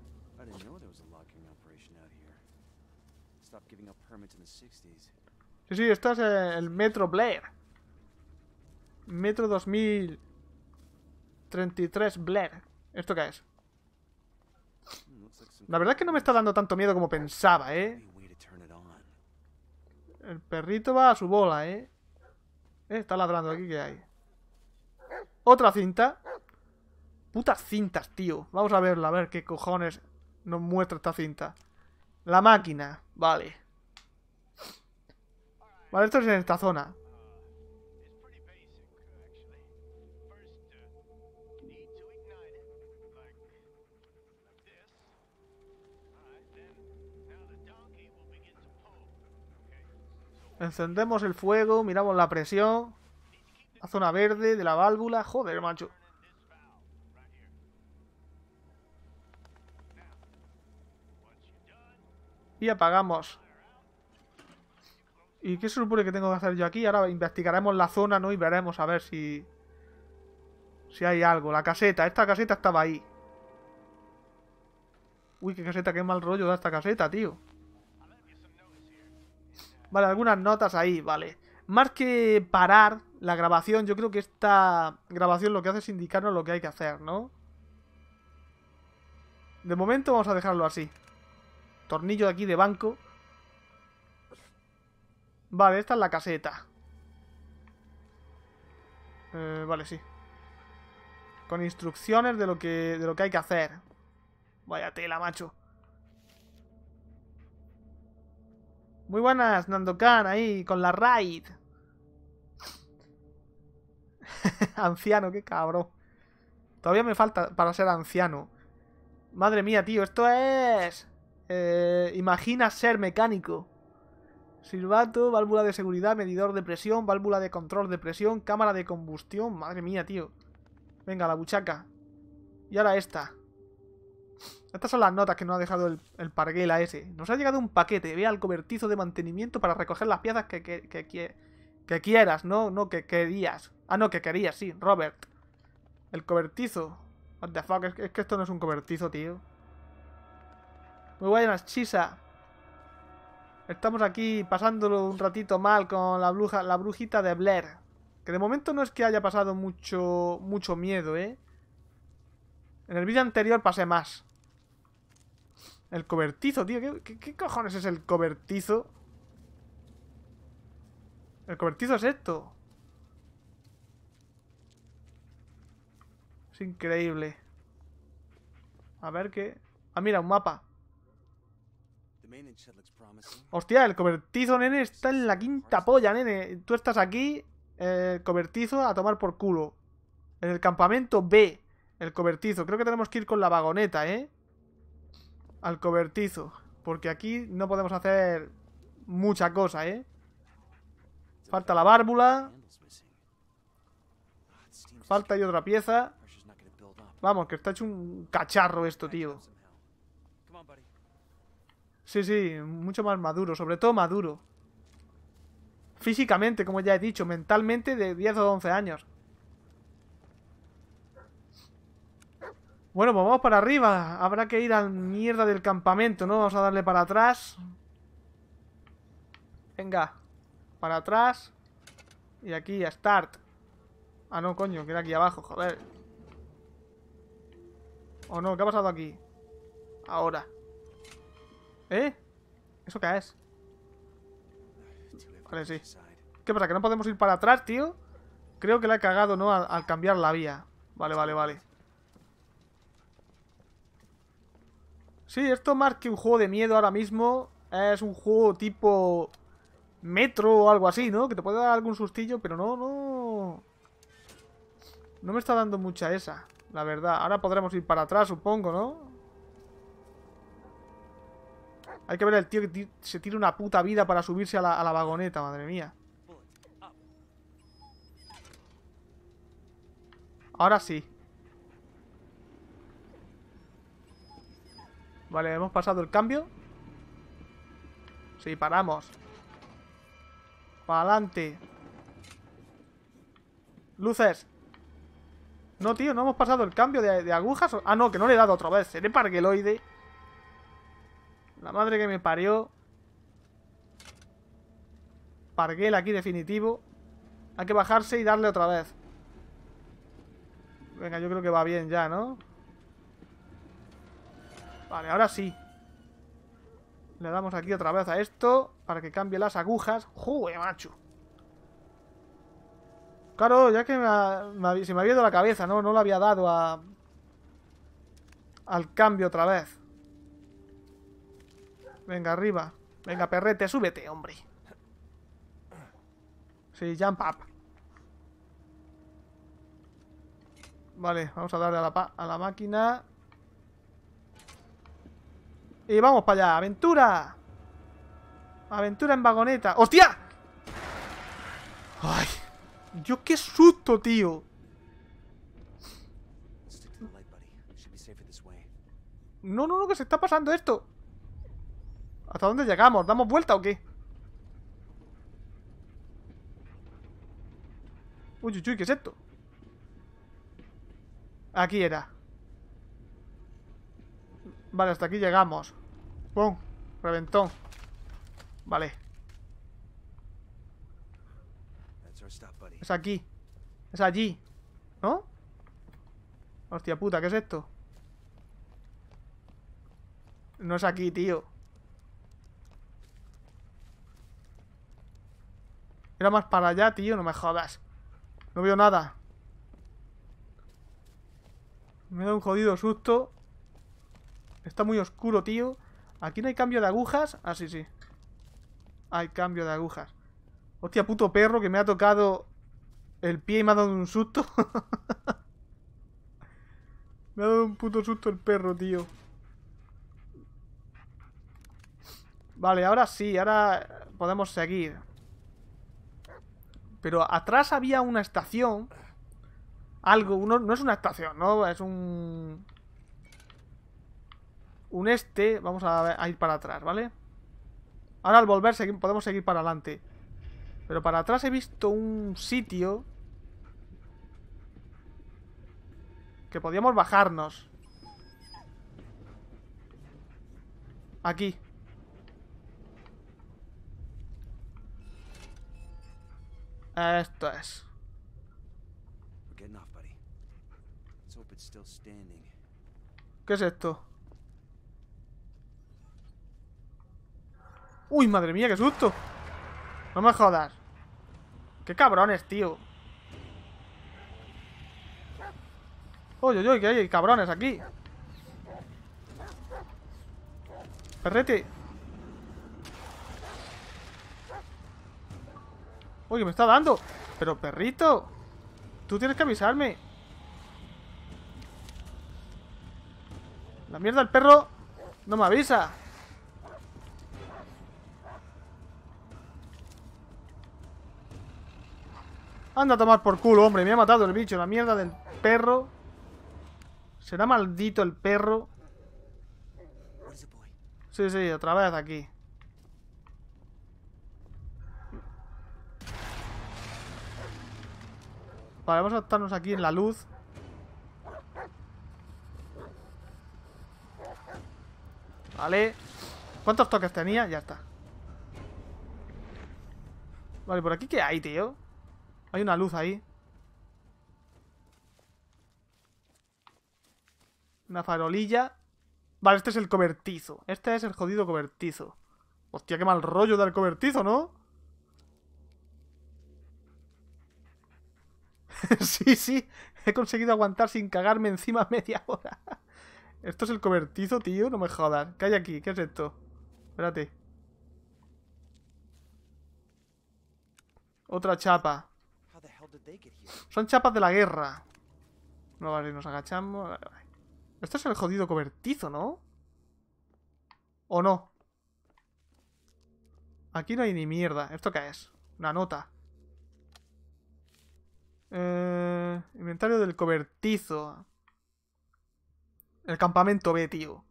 Sí, sí, esto es el Metro Blair. Metro 2033 Blair. ¿Esto qué es? Hmm, La verdad es que no me está dando tanto miedo como pensaba, ¿eh? El perrito va a su bola, ¿eh? ¿Eh? Está ladrando aquí, ¿qué hay? Otra cinta. Putas cintas, tío. Vamos a verla, a ver qué cojones nos muestra esta cinta. La máquina, vale. Vale, esto es en esta zona. Encendemos el fuego, miramos la presión. La zona verde de la válvula. Joder, macho. Y apagamos. ¿Y qué se supone que tengo que hacer yo aquí? Ahora investigaremos la zona, ¿no? Y veremos a ver si... Si hay algo. La caseta. Esta caseta estaba ahí. Uy, qué caseta, qué mal rollo da esta caseta, tío. Vale, algunas notas ahí, vale. Más que parar la grabación, yo creo que esta grabación lo que hace es indicarnos lo que hay que hacer, ¿no? De momento vamos a dejarlo así. Tornillo de aquí de banco. Vale, esta es la caseta. Eh, vale, sí. Con instrucciones de lo que, de lo que hay que hacer. Vaya tela, macho. Muy buenas, Nandokan, ahí, con la raid. anciano, qué cabrón. Todavía me falta para ser anciano. Madre mía, tío, esto es... Eh, imagina ser mecánico. Silbato, válvula de seguridad, medidor de presión, válvula de control de presión, cámara de combustión. Madre mía, tío. Venga, la buchaca. Y ahora esta. Estas son las notas que nos ha dejado el, el parguela ese. Nos ha llegado un paquete. Ve al cobertizo de mantenimiento para recoger las piezas que, que, que, quieras, ¿no? No, que querías. Ah, no, que querías, sí, Robert. El cobertizo. What the fuck, es, que esto no es un cobertizo, tío. Muy buenas, Chisa. Estamos aquí pasándolo un ratito mal con la la brujita de Blair. Que de momento no es que haya pasado mucho, mucho miedo, ¿eh? En el vídeo anterior pasé más. El cobertizo, tío. ¿Qué, qué, cojones es el cobertizo? El cobertizo es esto. Es increíble. A ver qué... Ah, mira, un mapa. Hostia, el cobertizo, nene, está en la quinta polla, nene. Tú estás aquí, el cobertizo, a tomar por culo. En el campamento B, el cobertizo. Creo que tenemos que ir con la vagoneta, ¿eh? Al cobertizo. Porque aquí no podemos hacer mucha cosa, ¿eh? Falta la bárbula. Falta y otra pieza. Vamos, que está hecho un cacharro esto, tío. Sí, sí, mucho más maduro. Sobre todo maduro. Físicamente, como ya he dicho. Mentalmente de 10 o 11 años. Bueno, pues vamos para arriba. Habrá que ir al mierda del campamento, ¿no? Vamos a darle para atrás. Venga. Para atrás. Y aquí, a start. Ah, no, coño, que era aquí abajo, joder. ¿O oh, no? ¿Qué ha pasado aquí? Ahora. ¿Eh? ¿Eso qué es? Vale, sí. ¿Qué pasa? ¿Que no podemos ir para atrás, tío? Creo que la ha cagado, ¿no? al cambiar la vía. Vale, vale, vale. Sí, esto más que un juego de miedo ahora mismo, es un juego tipo metro o algo así, ¿no? Que te puede dar algún sustillo, pero no, no... No me está dando mucha esa, la verdad. Ahora podremos ir para atrás, supongo, ¿no? Hay que ver al tío que se tira una puta vida para subirse a la vagoneta, madre mía. Ahora sí. Vale, hemos pasado el cambio. Sí, paramos. Para adelante. Luces. No, tío, no hemos pasado el cambio de, agujas. Ah, no, que no le he dado otra vez. Seré pargueloide. La madre que me parió. Parguel aquí definitivo. Hay que bajarse y darle otra vez. Venga, yo creo que va bien ya, ¿no? Vale, ahora sí. Le damos aquí otra vez a esto para que cambie las agujas. ¡Jue, macho! Claro, ya que me, me, se me había ido la cabeza, ¿no? No lo había dado a... Al cambio otra vez. Venga, arriba. Venga, perrete, súbete, hombre. Sí, jump up. Vale, vamos a darle a la, a la máquina. Y vamos para allá, aventura. Aventura en vagoneta. ¡Hostia! ¡Ay! yo qué susto, tío. No, no, no, que se está pasando esto. ¿Hasta dónde llegamos? ¿Damos vuelta o qué? Uy, uy, uy, ¿qué es esto? Aquí era Vale, hasta aquí llegamos ¡Pum! Reventón. Vale. Es aquí. Es allí. ¿No? Hostia puta, ¿qué es esto? No es aquí, tío. Era más para allá, tío, no me jodas. No veo nada. Me da un jodido susto. Está muy oscuro, tío. Aquí no hay cambio de agujas. Ah, sí, sí. Hay cambio de agujas. Hostia, puto perro que me ha tocado el pie y me ha dado un susto. me ha dado un puto susto el perro, tío. Vale, ahora sí, ahora podemos seguir. Pero atrás había una estación. Algo, uno, no es una estación, ¿no? Es un un este. Vamos a, ir para atrás, ¿vale? Ahora al volver podemos seguir para adelante. Pero para atrás he visto un sitio... Que podíamos bajarnos. Aquí. Esto es. ¿Qué es esto? ¡Uy, madre mía, qué susto! No me jodas. ¡Qué cabrones, tío! ¡Oye, oye, que hay cabrones aquí! ¡Perrete! ¡Oye, me está dando! ¡Pero, perrito! ¡Tú tienes que avisarme! La mierda, el perro no me avisa. Anda a tomar por culo, hombre. Me ha matado el bicho. La mierda del perro. Será maldito el perro. Sí, sí, otra vez aquí. Vale, vamos a estarnos aquí en la luz. Vale. ¿Cuántos toques tenía? Ya está. Vale, ¿por aquí qué hay, tío? Hay una luz ahí. Una farolilla. Vale, este es el cobertizo. Este es el jodido cobertizo. Hostia, qué mal rollo dar cobertizo, ¿no? sí, sí. He conseguido aguantar sin cagarme encima media hora. esto es el cobertizo, tío. No me jodas. ¿Qué hay aquí? ¿Qué es esto? Espérate. Otra chapa. Son chapas de la guerra. No, vale, nos agachamos. Esto es el jodido cobertizo, ¿no? ¿O no? Aquí no hay ni mierda. ¿Esto qué es? Una nota. Eh, inventario del cobertizo. El campamento B, tío.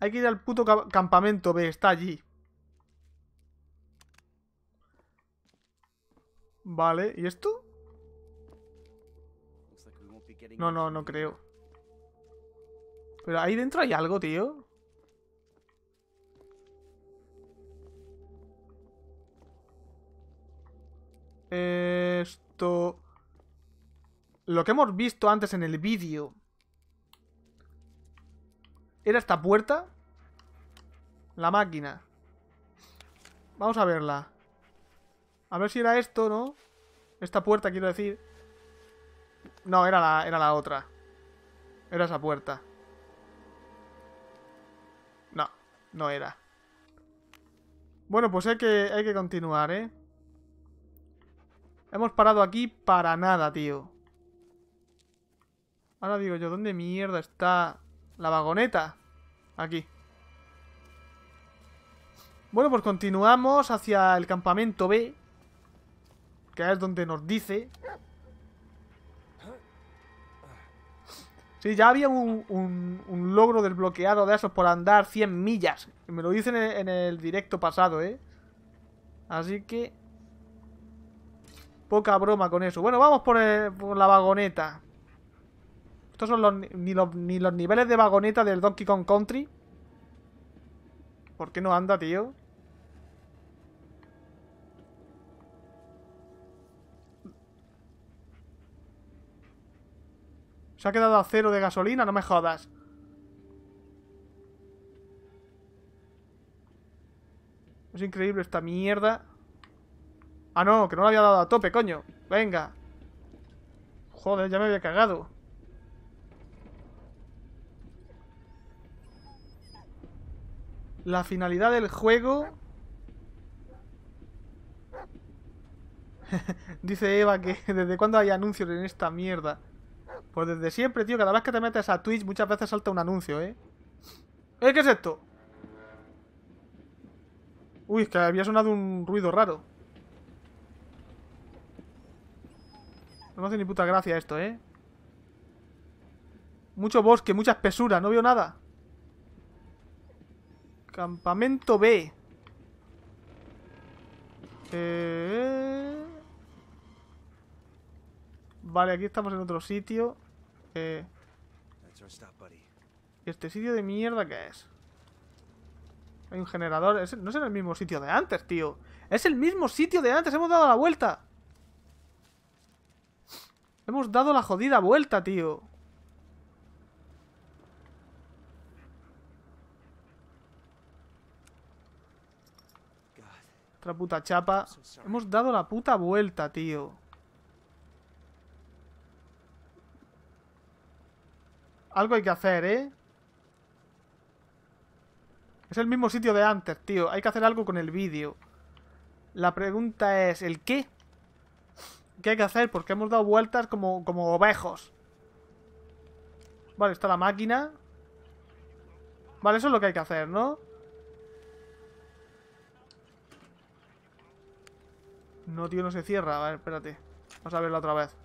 Hay que ir al puto campamento B. Está allí. Vale, ¿y esto? No, no, no creo. Pero ahí dentro hay algo, tío. Esto... Lo que hemos visto antes en el vídeo... ¿Era esta puerta? La máquina. Vamos a verla. A ver si era esto, ¿no? Esta puerta, quiero decir. No, era la, era la otra. Era esa puerta. No, no era. Bueno, pues hay que, hay que continuar, ¿eh? Hemos parado aquí para nada, tío. Ahora digo yo, ¿dónde mierda está la vagoneta? Aquí. Bueno, pues continuamos hacia el campamento B que es donde nos dice... Sí, ya había un, un, logro desbloqueado de esos por andar 100 millas. Me lo dicen en, el directo pasado, ¿eh? Así que... Poca broma con eso. Bueno, vamos por, por la vagoneta. Estos son los ni, los, ni los niveles de vagoneta del Donkey Kong Country. ¿Por qué no anda, tío? Se ha quedado a cero de gasolina, no me jodas. Es increíble esta mierda. Ah, no, que no la había dado a tope, coño. Venga. Joder, ya me había cagado. La finalidad del juego... Dice Eva que desde cuándo hay anuncios en esta mierda. Pues desde siempre, tío, cada vez que te metes a Twitch muchas veces salta un anuncio, ¿eh? ¿Eh? ¿Qué es esto? Uy, es que había sonado un ruido raro. No me hace ni puta gracia esto, ¿eh? Mucho bosque, mucha espesura, no veo nada. Campamento B. Eh. Vale, aquí estamos en otro sitio. ¿Y este sitio de mierda qué es? Hay un generador. no es en el mismo sitio de antes, tío. Es el mismo sitio de antes. Hemos dado la vuelta. Hemos dado la jodida vuelta, tío. Otra puta chapa. Hemos dado la puta vuelta, tío. Algo hay que hacer, ¿eh? Es el mismo sitio de antes, tío. Hay que hacer algo con el vídeo. La pregunta es, ¿el qué? ¿Qué hay que hacer? Porque hemos dado vueltas como, como ovejos. Vale, está la máquina. Vale, eso es lo que hay que hacer, ¿no? No, tío, no se cierra. A ver, espérate. Vamos a verlo otra vez.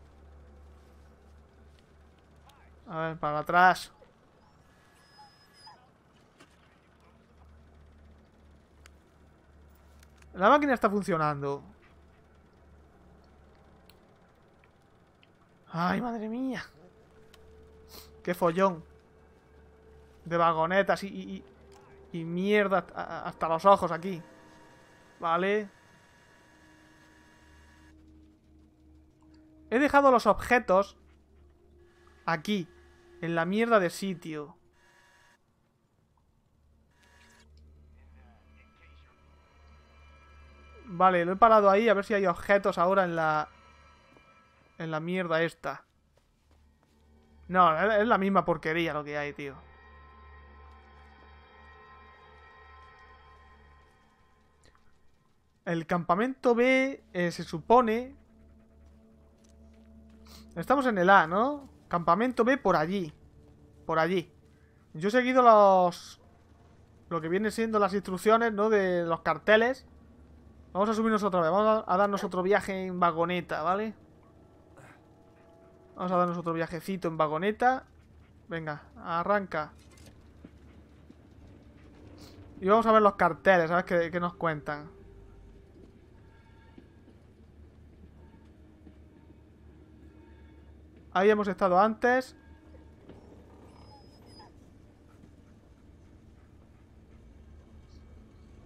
A ver, para atrás. La máquina está funcionando. Ay, madre mía. Qué follón. De vagonetas y, y, mierda hasta los ojos aquí. Vale. He dejado los objetos aquí. En la mierda de sitio. Vale, lo he parado ahí. A ver si hay objetos ahora en la... En la mierda esta. No, es la misma porquería lo que hay, tío. El campamento B eh, se supone... Estamos en el A, ¿no? Campamento B por allí. Por allí. Yo he seguido los... Lo que vienen siendo las instrucciones, ¿no? De los carteles. Vamos a subirnos otra vez. Vamos a, darnos otro viaje en vagoneta, ¿vale? Vamos a darnos otro viajecito en vagoneta. Venga, arranca. Y vamos a ver los carteles, ¿sabes? qué, qué nos cuentan. Ahí hemos estado antes.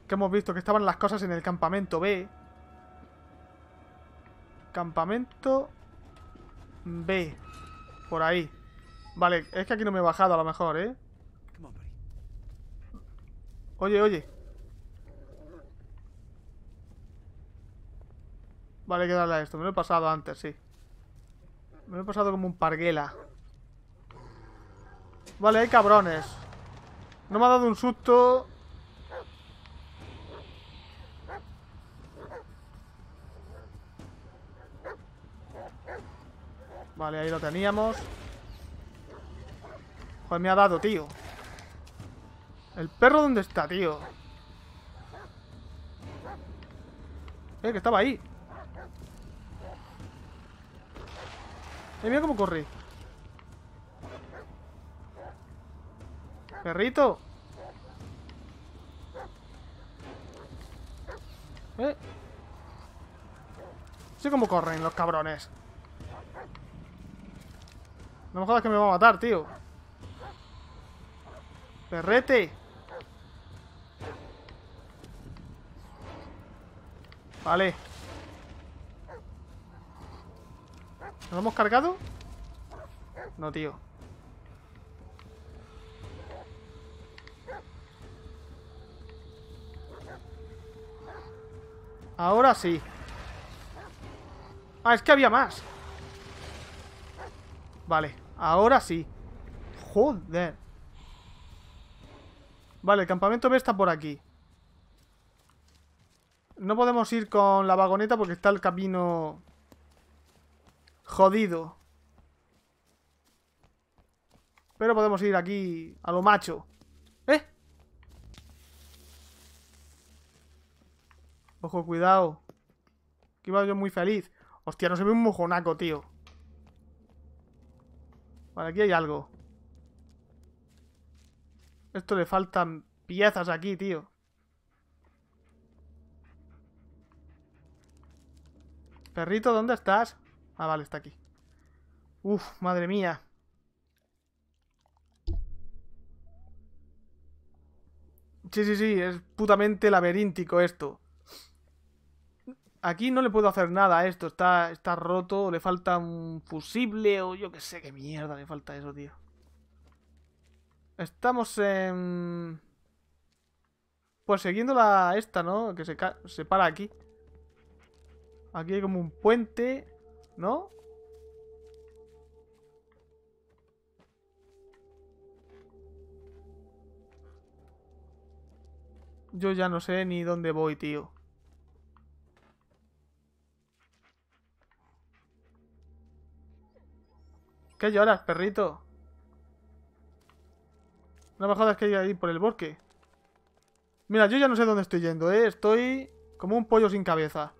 Que hemos visto que estaban las cosas en el campamento B. Campamento B. Por ahí. Vale, es que aquí no me he bajado a lo mejor, ¿eh? Oye, oye. Vale, hay que darle a esto. Me lo he pasado antes, sí. Me he pasado como un parguela. Vale, hay cabrones. No me ha dado un susto. Vale, ahí lo teníamos. Joder, me ha dado, tío. ¿El perro dónde está, tío? Eh, que estaba ahí. Eh, mira cómo corre. Perrito. Eh. Sí como corren los cabrones. No me jodas que me va a matar, tío. Perrete. Vale. ¿Nos hemos cargado? No, tío. Ahora sí. Ah, es que había más. Vale, ahora sí. Joder. Vale, el campamento B está por aquí. No podemos ir con la vagoneta porque está el camino jodido. Pero podemos ir aquí a lo macho. ¡Eh! Ojo, cuidado. Aquí va yo muy feliz. Hostia, no se ve un mojonaco, tío. Vale, aquí hay algo. Esto le faltan piezas aquí, tío. Perrito, ¿dónde estás? Ah, vale, está aquí. Uf, madre mía. Sí, sí, sí, es putamente laberíntico esto. Aquí no le puedo hacer nada a esto, está, está roto, le falta un fusible o yo qué sé qué mierda le falta eso, tío. Estamos en... Pues siguiendo la esta, ¿no? Que se, se para aquí. Aquí hay como un puente. ¿No? Yo ya no sé ni dónde voy, tío. ¿Qué lloras, perrito? Una bajada que hay ahí por el bosque. Mira, yo ya no sé dónde estoy yendo, ¿eh? Estoy como un pollo sin cabeza.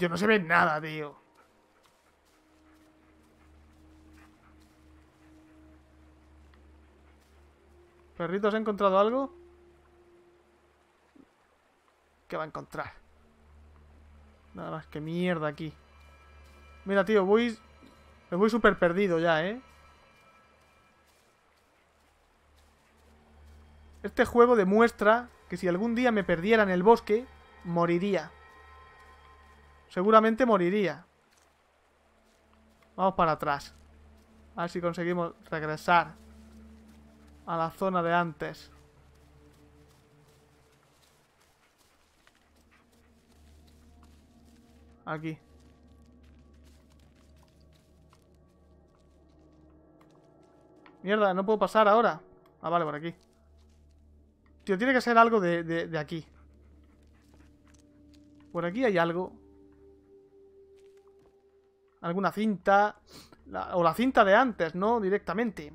Yo no se ve nada, tío. ¿Perrito, has encontrado algo? ¿Qué va a encontrar? Nada más que mierda aquí. Mira, tío, voy... Me voy súper perdido ya, ¿eh? Este juego demuestra que si algún día me perdiera en el bosque, moriría. Seguramente moriría. Vamos para atrás. A ver si conseguimos regresar a la zona de antes. Aquí. Mierda, no puedo pasar ahora. Ah, vale, por aquí. Tío, tiene que ser algo de, de aquí. Por aquí hay algo alguna cinta, o la cinta de antes, ¿no? Directamente.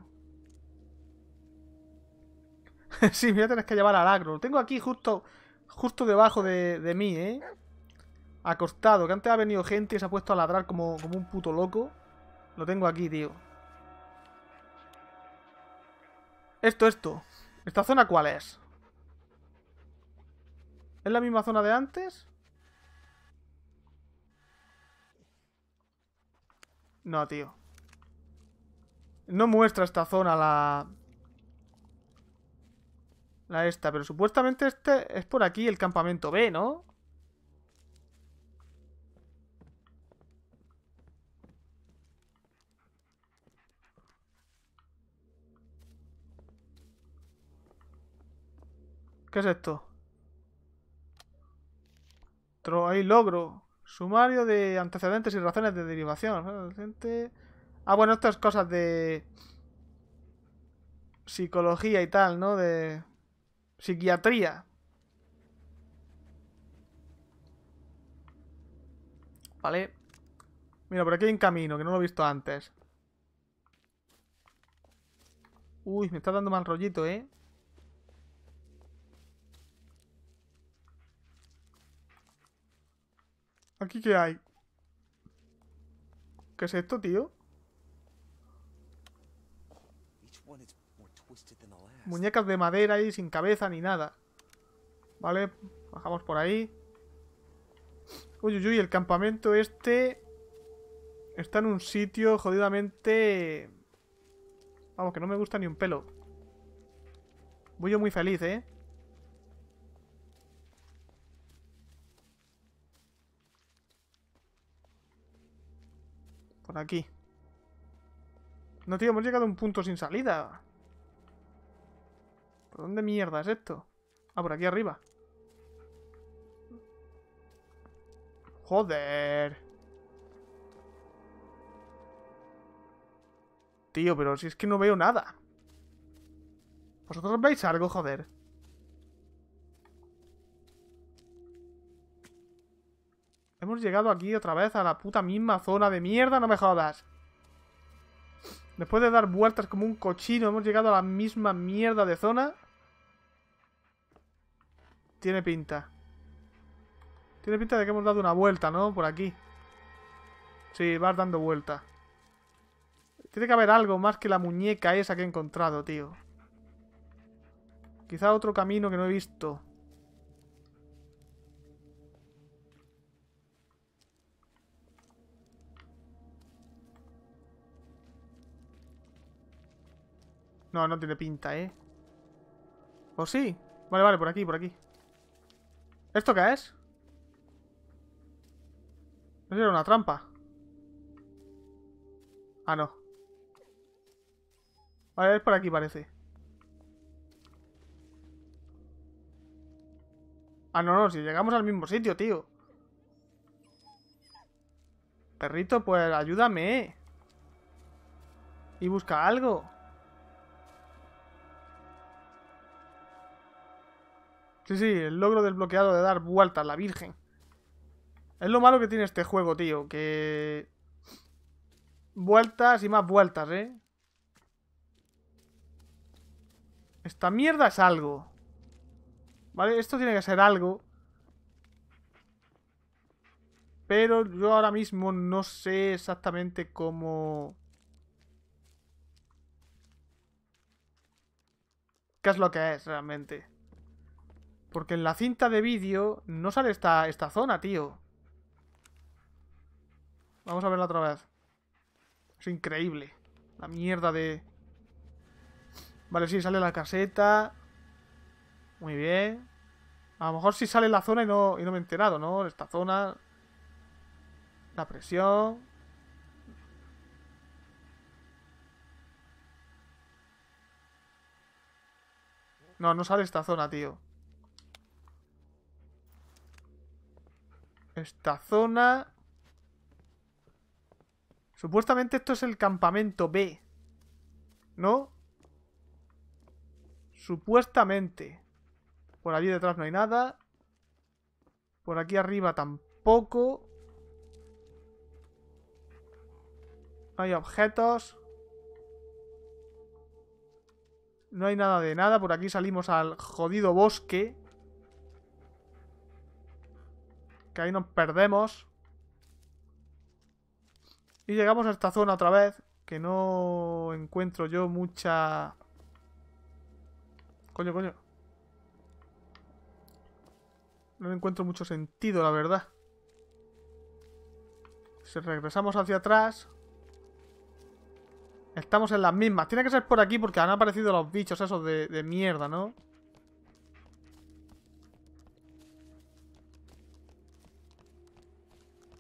sí, voy a tener que llevar al agro. Lo tengo aquí justo, justo debajo de, mí, ¿eh? Acostado, que antes ha venido gente y se ha puesto a ladrar como, como un puto loco. Lo tengo aquí, tío. Esto, esto. ¿Esta zona cuál es? ¿Es la misma zona de antes? No, tío. No muestra esta zona la... La esta, pero supuestamente este es por aquí el campamento B, ¿no? ¿Qué es esto? Otro, ahí logro. Sumario de antecedentes y razones de derivación. Ah, bueno, estas cosas de psicología y tal, ¿no? De psiquiatría. Vale. Mira, por aquí hay un camino, que no lo he visto antes. Uy, me está dando mal rollito, ¿eh? ¿Aquí qué hay? ¿Qué es esto, tío? Muñecas de madera y sin cabeza ni nada. Vale, bajamos por ahí. Uy, uy, uy, el campamento este... Está en un sitio jodidamente... Vamos, que no me gusta ni un pelo. Voy yo muy feliz, ¿eh? aquí. No, tío, hemos llegado a un punto sin salida. ¿Por dónde mierda es esto? Ah, por aquí arriba. Joder. Tío, pero si es que no veo nada. ¿Vosotros veis algo, joder? Hemos llegado aquí otra vez a la puta misma zona de mierda, no me jodas. Después de dar vueltas como un cochino, hemos llegado a la misma mierda de zona. Tiene pinta. Tiene pinta de que hemos dado una vuelta, ¿no? Por aquí. Sí, vas dando vuelta. Tiene que haber algo más que la muñeca esa que he encontrado, tío. Quizá otro camino que no he visto. No, no tiene pinta, ¿eh? ¿O sí? Vale, vale, por aquí, por aquí. ¿Esto qué es? ¿No era una trampa? Ah, no. Vale, es por aquí, parece. Ah, no, no, si llegamos al mismo sitio, tío. Perrito, pues ayúdame. ¿eh? Y busca algo. Sí, sí, el logro desbloqueado de dar vueltas, la virgen. Es lo malo que tiene este juego, tío, que... Vueltas y más vueltas, ¿eh? Esta mierda es algo. ¿Vale? Esto tiene que ser algo. Pero yo ahora mismo no sé exactamente cómo... ¿Qué es lo que es realmente? Porque en la cinta de vídeo no sale esta, esta zona, tío. Vamos a verla otra vez. Es increíble. La mierda de... Vale, sí, sale la caseta. Muy bien. A lo mejor sí sale la zona y no, y no me he enterado, ¿no? Esta zona. La presión. No, no sale esta zona, tío. Esta zona... Supuestamente esto es el campamento B. ¿No? Supuestamente. Por allí detrás no hay nada. Por aquí arriba tampoco. No hay objetos. No hay nada de nada. Por aquí salimos al jodido bosque. Que ahí nos perdemos. Y llegamos a esta zona otra vez. Que no encuentro yo mucha... Coño, coño. No encuentro mucho sentido, la verdad. Si regresamos hacia atrás... Estamos en las mismas. Tiene que ser por aquí porque han aparecido los bichos esos de mierda, ¿no?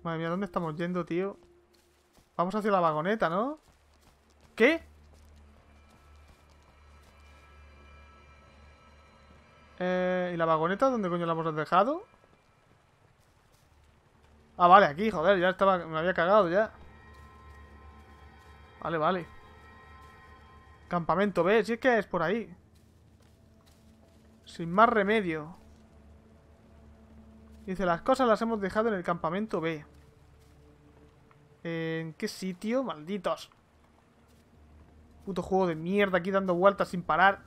Madre mía, ¿dónde estamos yendo, tío? Vamos hacia la vagoneta, ¿no? ¿Qué? Eh, ¿Y la vagoneta? ¿Dónde coño la hemos dejado? Ah, vale, aquí, joder, ya estaba... Me había cagado ya Vale, vale Campamento, B, Si es que es por ahí Sin más remedio Dice, las cosas las hemos dejado en el campamento B. ¿En qué sitio? Malditos. Puto juego de mierda aquí dando vueltas sin parar.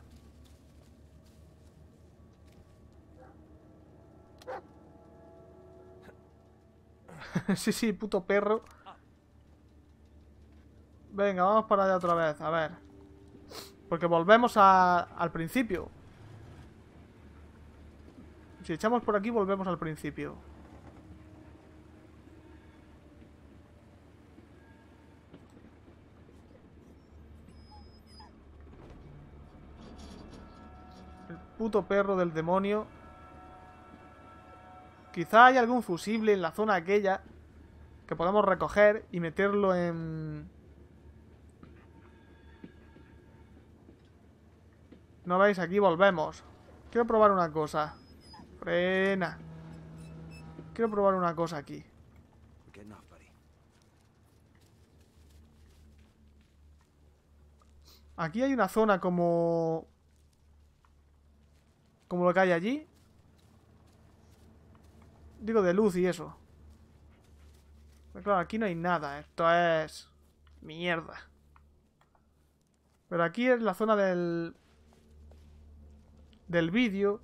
sí, sí, puto perro. Venga, vamos para allá otra vez, a ver. Porque volvemos al principio. Si echamos por aquí, volvemos al principio. puto perro del demonio. Quizá hay algún fusible en la zona aquella que podamos recoger y meterlo en... No veis, aquí volvemos. Quiero probar una cosa. Frena. Quiero probar una cosa aquí. Aquí hay una zona como... Como lo que hay allí. Digo, de luz y eso. Pero claro, aquí no hay nada. Esto es... Mierda. Pero aquí es la zona del... Del vídeo.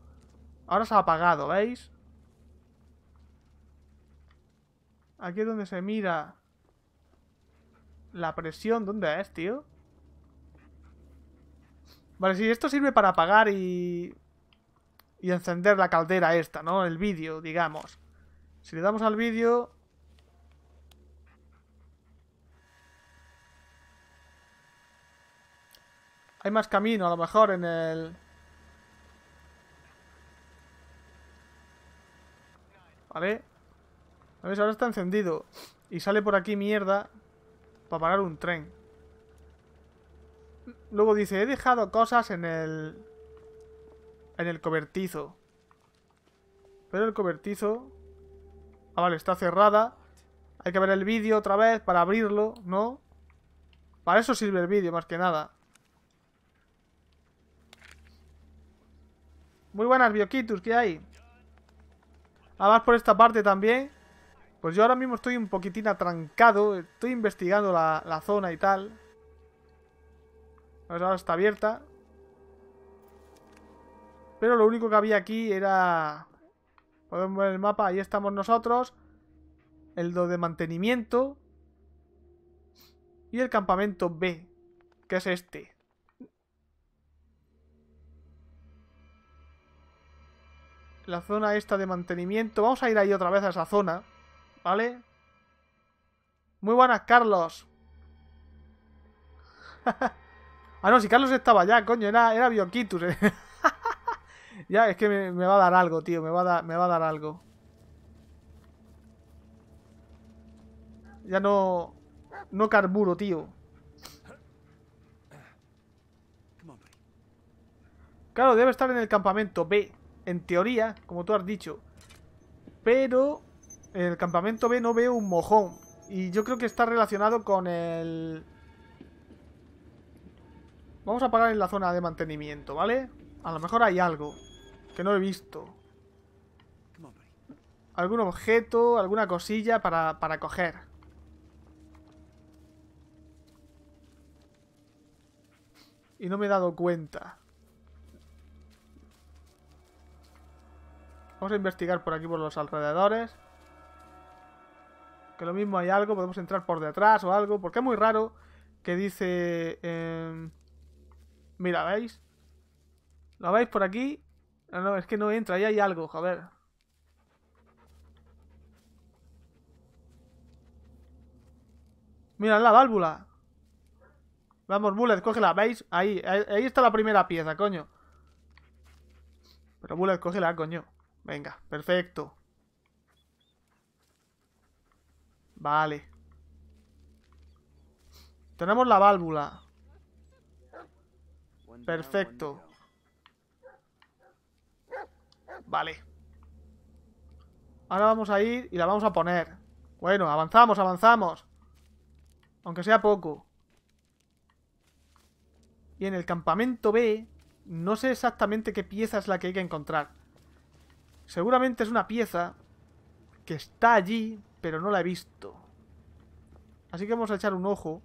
Ahora se ha apagado, ¿veis? Aquí es donde se mira... La presión. ¿Dónde es, tío? Vale, si esto sirve para apagar y y encender la caldera esta, ¿no? El vídeo, digamos. Si le damos al vídeo... Hay más camino, a lo mejor, en el... ¿Vale? ver Ahora está encendido. Y sale por aquí mierda para parar un tren. Luego dice, he dejado cosas en el en el cobertizo. Pero el cobertizo... Ah, vale, está cerrada. Hay que ver el vídeo otra vez para abrirlo, ¿no? Para eso sirve el vídeo, más que nada. Muy buenas, Bioquitus, ¿qué hay? más ah, por esta parte también. Pues yo ahora mismo estoy un poquitín atrancado. Estoy investigando la, zona y tal. ahora está abierta. Pero lo único que había aquí era... Podemos ver el mapa, ahí estamos nosotros. El do de mantenimiento. Y el campamento B, que es este. La zona esta de mantenimiento. Vamos a ir ahí otra vez a esa zona. ¿Vale? Muy buenas, Carlos. ah, no, si Carlos estaba ya coño. Era, era Bioquitus. ¿eh? Ya, es que me, va a dar algo, tío. Me va a, me va a dar algo. Ya no... No carburo, tío. Claro, debe estar en el campamento B. En teoría, como tú has dicho. Pero... En el campamento B no veo un mojón. Y yo creo que está relacionado con el... Vamos a parar en la zona de mantenimiento, ¿vale? A lo mejor hay algo. Que no he visto. Algún objeto, alguna cosilla para, coger. Y no me he dado cuenta. Vamos a investigar por aquí, por los alrededores. Que lo mismo hay algo, podemos entrar por detrás o algo. Porque es muy raro que dice... Em, mira, ¿veis? ¿Lo veis por aquí? No, ah, no, es que no entra, ahí hay algo, joder. Mira la válvula. Vamos, Bullet, cógela, ¿veis? Ahí, ahí, ahí está la primera pieza, coño. Pero Bullet, cógela, coño. Venga, perfecto. Vale. Tenemos la válvula. Perfecto. Vale. Ahora vamos a ir y la vamos a poner. Bueno, avanzamos, avanzamos. Aunque sea poco. Y en el campamento B, no sé exactamente qué pieza es la que hay que encontrar. Seguramente es una pieza que está allí, pero no la he visto. Así que vamos a echar un ojo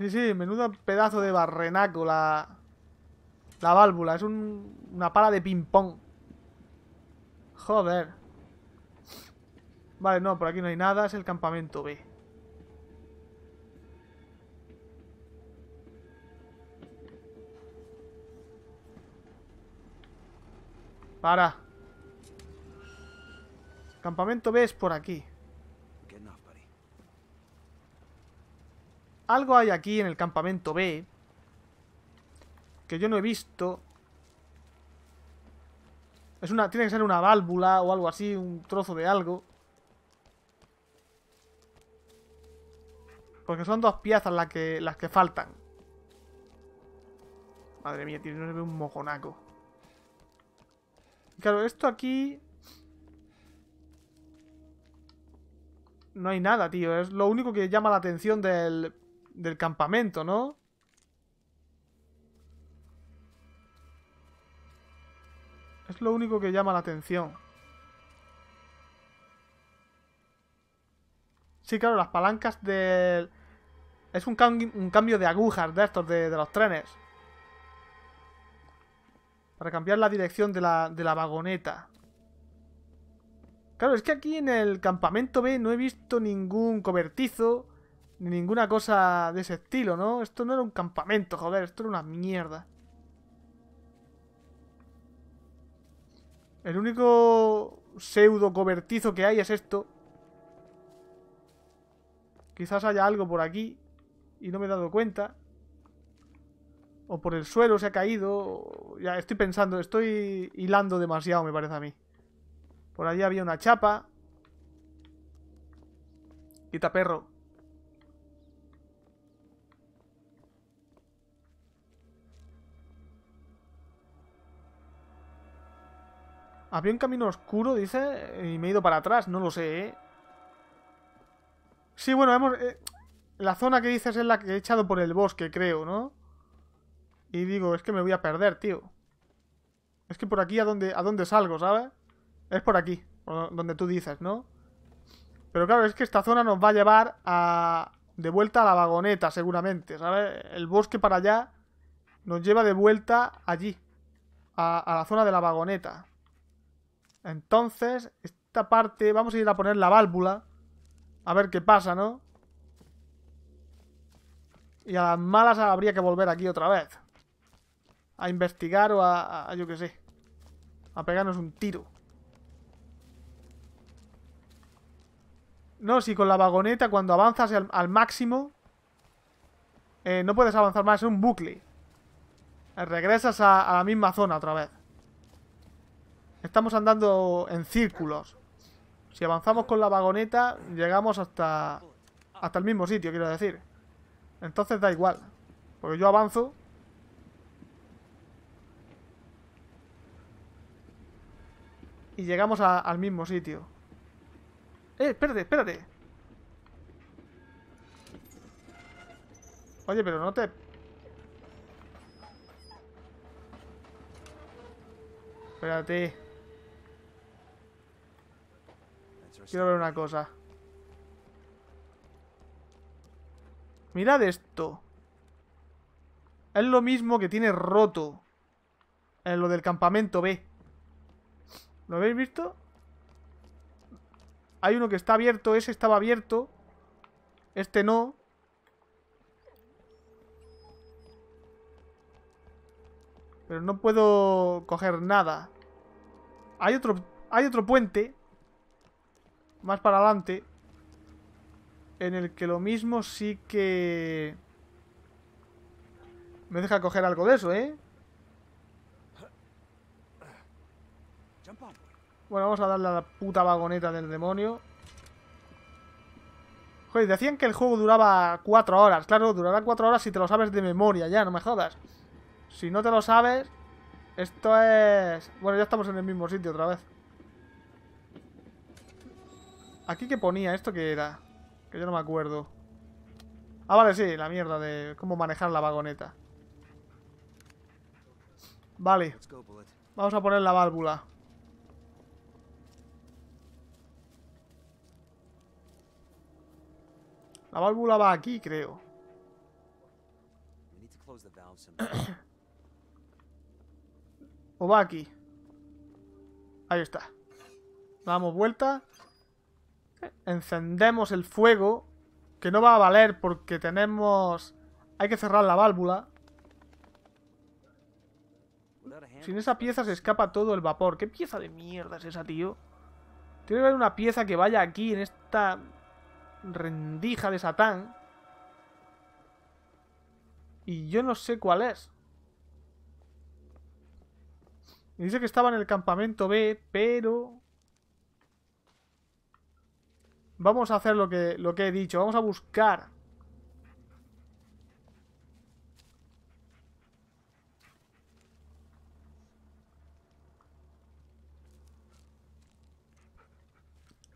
Sí, sí, menudo pedazo de barrenaco la, la válvula. Es un, una pala de ping-pong. Joder. Vale, no, por aquí no hay nada. Es el campamento B. Para. Campamento B es por aquí. Algo hay aquí en el campamento B que yo no he visto. Es una, tiene que ser una válvula o algo así, un trozo de algo. Porque son dos piezas las que, las que faltan. Madre mía, tiene un mojonaco. Claro, esto aquí... No hay nada, tío. Es lo único que llama la atención del, del campamento, ¿no? Es lo único que llama la atención. Sí, claro, las palancas del... Es un, cambio de agujas de estos, de, los trenes. Para cambiar la dirección de la, de la vagoneta. Claro, es que aquí en el campamento B no he visto ningún cobertizo ni ninguna cosa de ese estilo, ¿no? Esto no era un campamento, joder, esto era una mierda. El único pseudo cobertizo que hay es esto. Quizás haya algo por aquí y no me he dado cuenta. O por el suelo se ha caído. Ya estoy pensando, estoy hilando demasiado, me parece a mí. Por allí había una chapa. Quita perro. Había un camino oscuro, dice, y me he ido para atrás, no lo sé, ¿eh? Sí, bueno, hemos... Eh, la zona que dices es la que he echado por el bosque, creo, ¿no? Y digo, es que me voy a perder, tío. Es que por aquí a donde, a salgo, ¿sabes? Es por aquí, donde tú dices, ¿no? Pero claro, es que esta zona nos va a llevar a... De vuelta a la vagoneta, seguramente, ¿sabes? El bosque para allá nos lleva de vuelta allí. a la zona de la vagoneta. Entonces, esta parte... Vamos a ir a poner la válvula. A ver qué pasa, ¿no? Y a las malas habría que volver aquí otra vez. A investigar o a... yo qué sé. A pegarnos un tiro. No, si con la vagoneta cuando avanzas al, máximo... Eh, no puedes avanzar más, es un bucle. Eh, regresas a la misma zona otra vez. Estamos andando en círculos. Si avanzamos con la vagoneta, llegamos hasta, hasta el mismo sitio, quiero decir. Entonces da igual. Porque yo avanzo. Y llegamos al mismo sitio. ¡Eh, espérate, espérate! Oye, pero no te... Espérate. Quiero ver una cosa. Mirad esto. Es lo mismo que tiene roto. En lo del campamento B. ¿Lo habéis visto? Hay uno que está abierto. Ese estaba abierto. Este no. Pero no puedo coger nada. Hay otro, hay otro puente más para adelante, en el que lo mismo sí que... Me deja coger algo de eso, ¿eh? Bueno, vamos a darle a la puta vagoneta del demonio. Joder, decían que el juego duraba Cuatro horas. Claro, durará cuatro horas si te lo sabes de memoria ya, no me jodas. Si no te lo sabes, esto es... Bueno, ya estamos en el mismo sitio otra vez. Aquí que ponía esto que era. Que yo no me acuerdo. Ah, vale, sí, la mierda de cómo manejar la vagoneta. Vale. Vamos a poner la válvula. La válvula va aquí, creo. o va aquí. Ahí está. Damos vuelta encendemos el fuego, que no va a valer porque tenemos... Hay que cerrar la válvula. Sin esa pieza se escapa todo el vapor. ¿Qué pieza de mierda es esa, tío? Tiene que haber una pieza que vaya aquí, en esta rendija de Satán. Y yo no sé cuál es. Dice que estaba en el campamento B, pero... Vamos a hacer lo que, lo que he dicho. Vamos a buscar.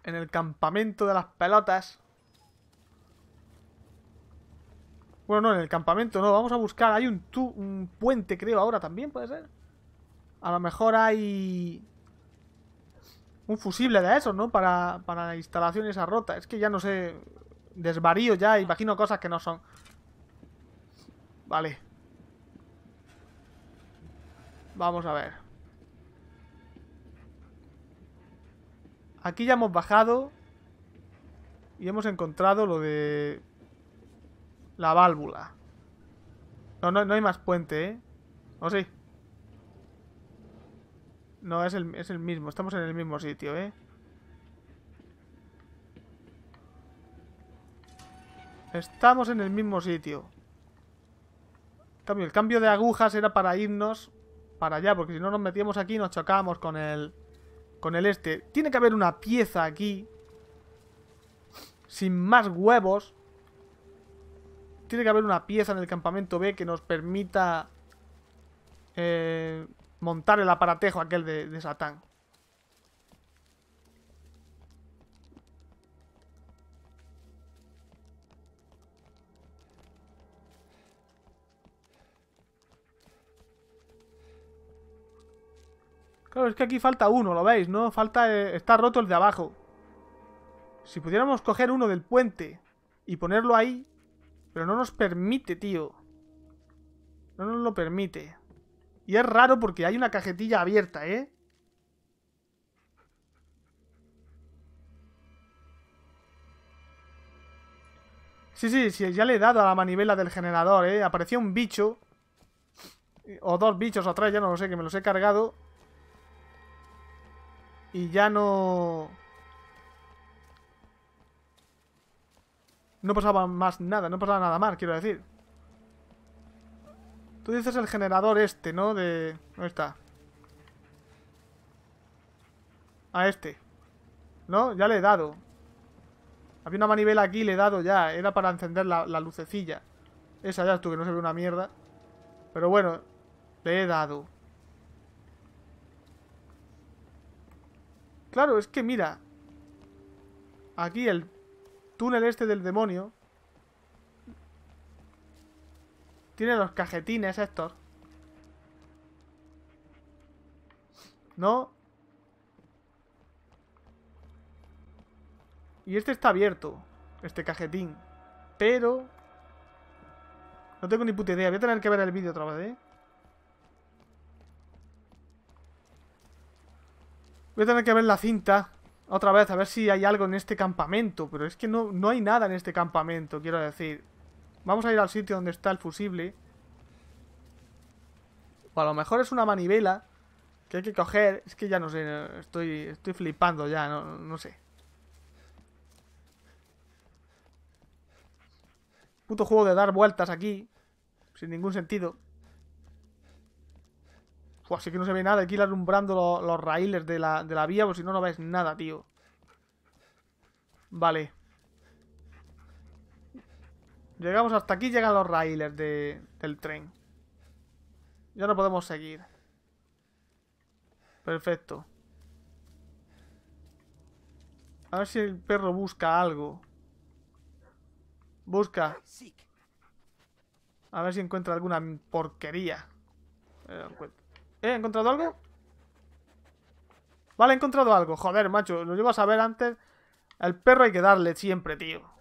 En el campamento de las pelotas. Bueno, no, en el campamento no. Vamos a buscar. Hay un, un puente, creo, ahora también, ¿puede ser? A lo mejor hay... Un fusible de esos, ¿no? Para, para instalación esa rota. Es que ya no sé... Desvarío ya, imagino cosas que no son. Vale. Vamos a ver. Aquí ya hemos bajado. Y hemos encontrado lo de... La válvula. No, no, no hay más puente, ¿eh? ¿O sí? No, es el, mismo. Estamos en el mismo sitio, ¿eh? Estamos en el mismo sitio. el cambio de agujas era para irnos para allá, porque si no nos metíamos aquí nos chocábamos con el con el este. Tiene que haber una pieza aquí sin más huevos. Tiene que haber una pieza en el campamento B que nos permita eh, montar el aparatejo aquel de, Satán. Claro, es que aquí falta uno, ¿lo veis? ¿No? Falta... Eh, está roto el de abajo. Si pudiéramos coger uno del puente y ponerlo ahí... Pero no nos permite, tío. No nos lo permite. Y es raro porque hay una cajetilla abierta, ¿eh? Sí, sí, sí, ya le he dado a la manivela del generador, ¿eh? Apareció un bicho. O dos bichos atrás, ya no lo sé, que me los he cargado. Y ya no... No pasaba más nada, no pasaba nada más, quiero decir. Tú dices el generador este, ¿no? De... ¿Dónde está? A este. ¿No? Ya le he dado. Había una manivela aquí, le he dado ya. Era para encender la, lucecilla. Esa ya tú, que no se ve una mierda. Pero bueno, le he dado. Claro, es que mira. Aquí el túnel este del demonio Tiene los cajetines Héctor. ¿No? Y este está abierto. Este cajetín. Pero... No tengo ni puta idea. Voy a tener que ver el vídeo otra vez, ¿eh? Voy a tener que ver la cinta otra vez, a ver si hay algo en este campamento. Pero es que no, no hay nada en este campamento, quiero decir. Vamos a ir al sitio donde está el fusible. a lo mejor es una manivela que hay que coger. Es que ya no sé, estoy, estoy flipando ya, no, sé. Puto juego de dar vueltas aquí. Sin ningún sentido. O así que no se ve nada. Aquí que ir alumbrando los raíles de la, de la vía, pues si no, no ves nada, tío. Vale. Llegamos hasta aquí, llegan los railers de, del tren. Ya no podemos seguir. Perfecto. A ver si el perro busca algo. Busca. A ver si encuentra alguna porquería. ¿Eh? ¿Eh? ¿He encontrado algo? Vale, he encontrado algo. Joder, macho, lo llevas a saber antes. Al perro hay que darle siempre, tío.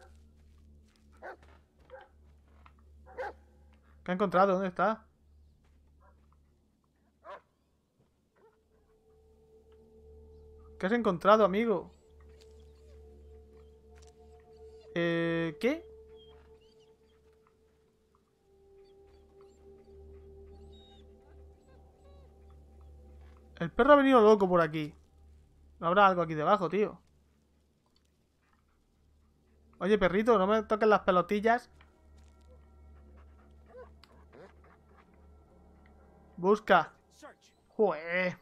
¿Qué ha encontrado? ¿Dónde está? ¿Qué has encontrado, amigo? Eh, ¿Qué? El perro ha venido loco por aquí. No habrá algo aquí debajo, tío. Oye, perrito, no me toques las pelotillas. Busca. Jue.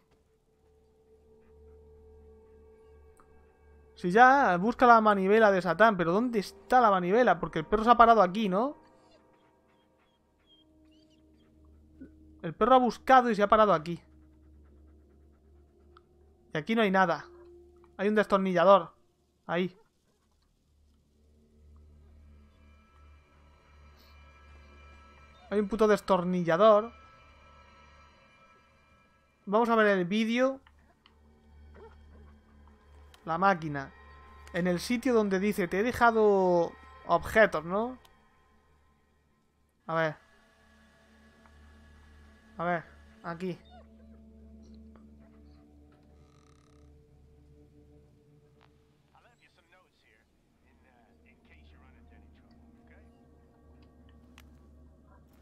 Si ya, busca la manivela de Satán. Pero ¿dónde está la manivela? Porque el perro se ha parado aquí, ¿no? El perro ha buscado y se ha parado aquí. Y aquí no hay nada. Hay un destornillador. Ahí. Hay un puto destornillador. Vamos a ver el vídeo. La máquina. En el sitio donde dice, te he dejado objetos, ¿no? A ver. A ver, aquí.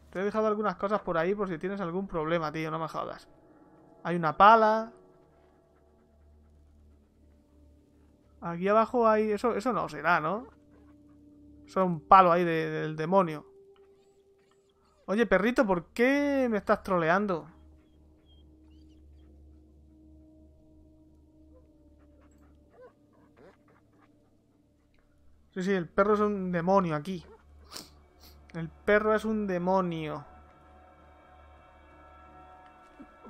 Te he dejado algunas cosas por ahí por si tienes algún problema, tío, no me jodas. Hay una pala. Aquí abajo hay... Eso, eso no será, ¿no? Eso es un palo ahí del demonio. Oye, perrito, ¿por qué me estás troleando? Sí, sí, el perro es un demonio aquí. El perro es un demonio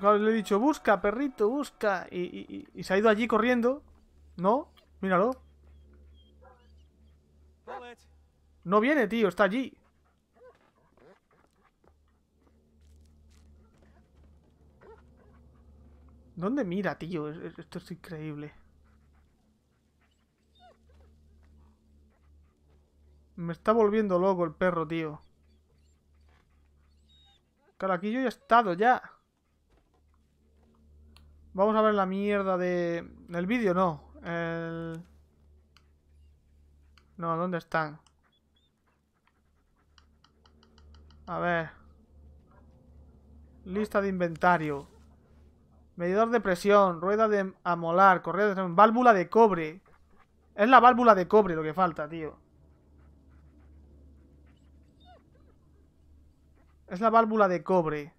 le he dicho, busca, perrito, busca. Y, y, se ha ido allí corriendo. ¿No? Míralo. No viene, tío, está allí. ¿Dónde mira, tío? Esto es increíble. Me está volviendo loco el perro, tío. Claro, aquí yo he estado ya. Vamos a ver la mierda de... El vídeo no. El... No, ¿dónde están? A ver. Lista de inventario. Medidor de presión, rueda de amolar, Correo de... Válvula de cobre. Es la válvula de cobre lo que falta, tío. Es la válvula de cobre.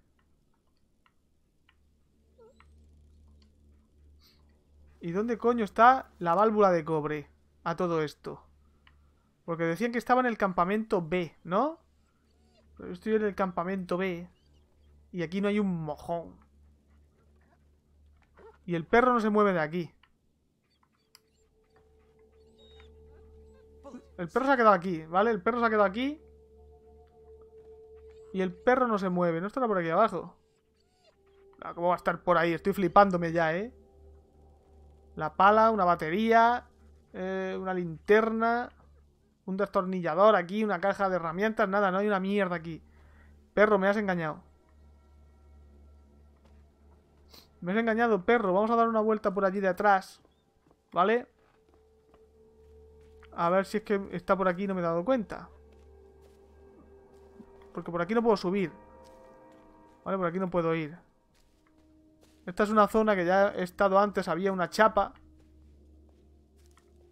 ¿Y dónde coño está la válvula de cobre a todo esto? Porque decían que estaba en el campamento B, ¿no? Pero yo estoy en el campamento B y aquí no hay un mojón. Y el perro no se mueve de aquí. El perro se ha quedado aquí, ¿vale? El perro se ha quedado aquí. Y el perro no se mueve. ¿No estará por aquí abajo? Ah, ¿Cómo va a estar por ahí? Estoy flipándome ya, ¿eh? La pala, una batería, eh, una linterna, un destornillador aquí, una caja de herramientas, nada, no hay una mierda aquí. Perro, me has engañado. Me has engañado, perro. Vamos a dar una vuelta por allí de atrás, ¿Vale? A ver si es que está por aquí y no me he dado cuenta. Porque por aquí no puedo subir. Vale, por aquí no puedo ir. Esta es una zona que ya he estado antes, había una chapa.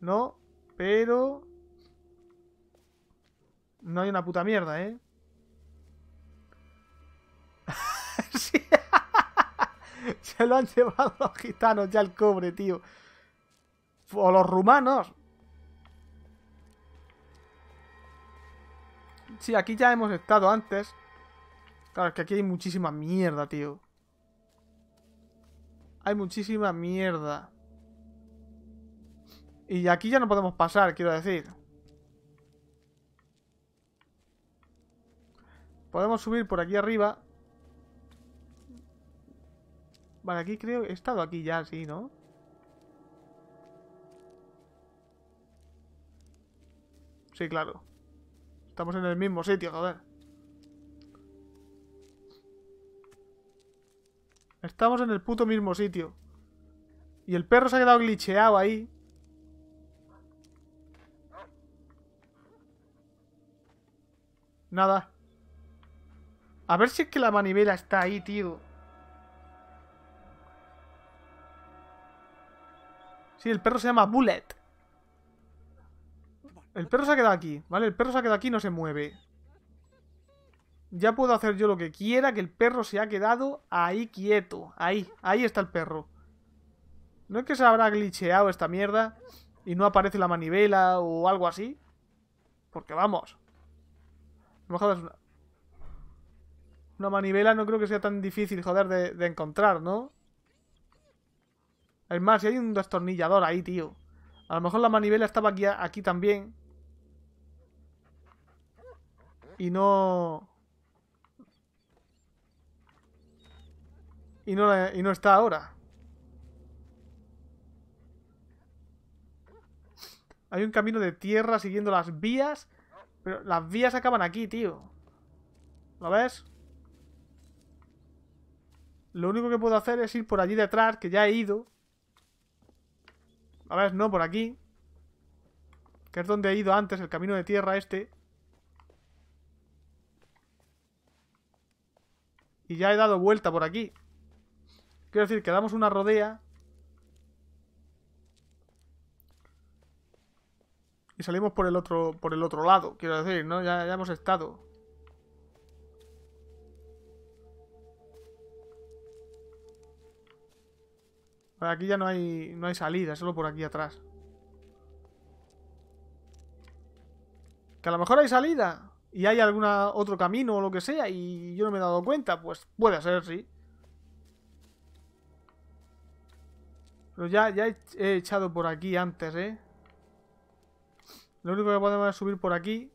¿No? Pero... No hay una puta mierda, ¿eh? sí. Se lo han llevado los gitanos ya el cobre, tío. O los rumanos. Sí, aquí ya hemos estado antes. Claro, es que aquí hay muchísima mierda, tío. Hay muchísima mierda. Y aquí ya no podemos pasar, quiero decir. Podemos subir por aquí arriba. Vale, aquí creo... He estado aquí ya, sí, ¿no? Sí, claro. Estamos en el mismo sitio, joder. Estamos en el puto mismo sitio. Y el perro se ha quedado glitcheado ahí. Nada. A ver si es que la manivela está ahí, tío. Sí, el perro se llama Bullet. El perro se ha quedado aquí, ¿vale? El perro se ha quedado aquí y no se mueve. Ya puedo hacer yo lo que quiera, que el perro se ha quedado ahí quieto. Ahí, ahí está el perro. ¿No es que se habrá glitcheado esta mierda y no aparece la manivela o algo así? Porque vamos. No jodas una... una... manivela no creo que sea tan difícil, joder, de, encontrar, ¿no? Es más, si hay un destornillador ahí, tío. A lo mejor la manivela estaba aquí, aquí también. Y no... y no, está ahora. Hay un camino de tierra siguiendo las vías. Pero las vías acaban aquí, tío. ¿Lo ves? Lo único que puedo hacer es ir por allí detrás, que ya he ido. A ver, no, por aquí. Que es donde he ido antes, el camino de tierra este. Y ya he dado vuelta por aquí. Quiero decir que damos una rodea. Y salimos por el otro, por el otro lado, quiero decir, ¿no? Ya, hemos estado. Aquí ya no hay, no hay salida, solo por aquí atrás. Que a lo mejor hay salida y hay algún otro camino o lo que sea y yo no me he dado cuenta, pues puede ser, sí. Pero ya, ya he echado por aquí antes, ¿eh? Lo único que podemos es subir por aquí.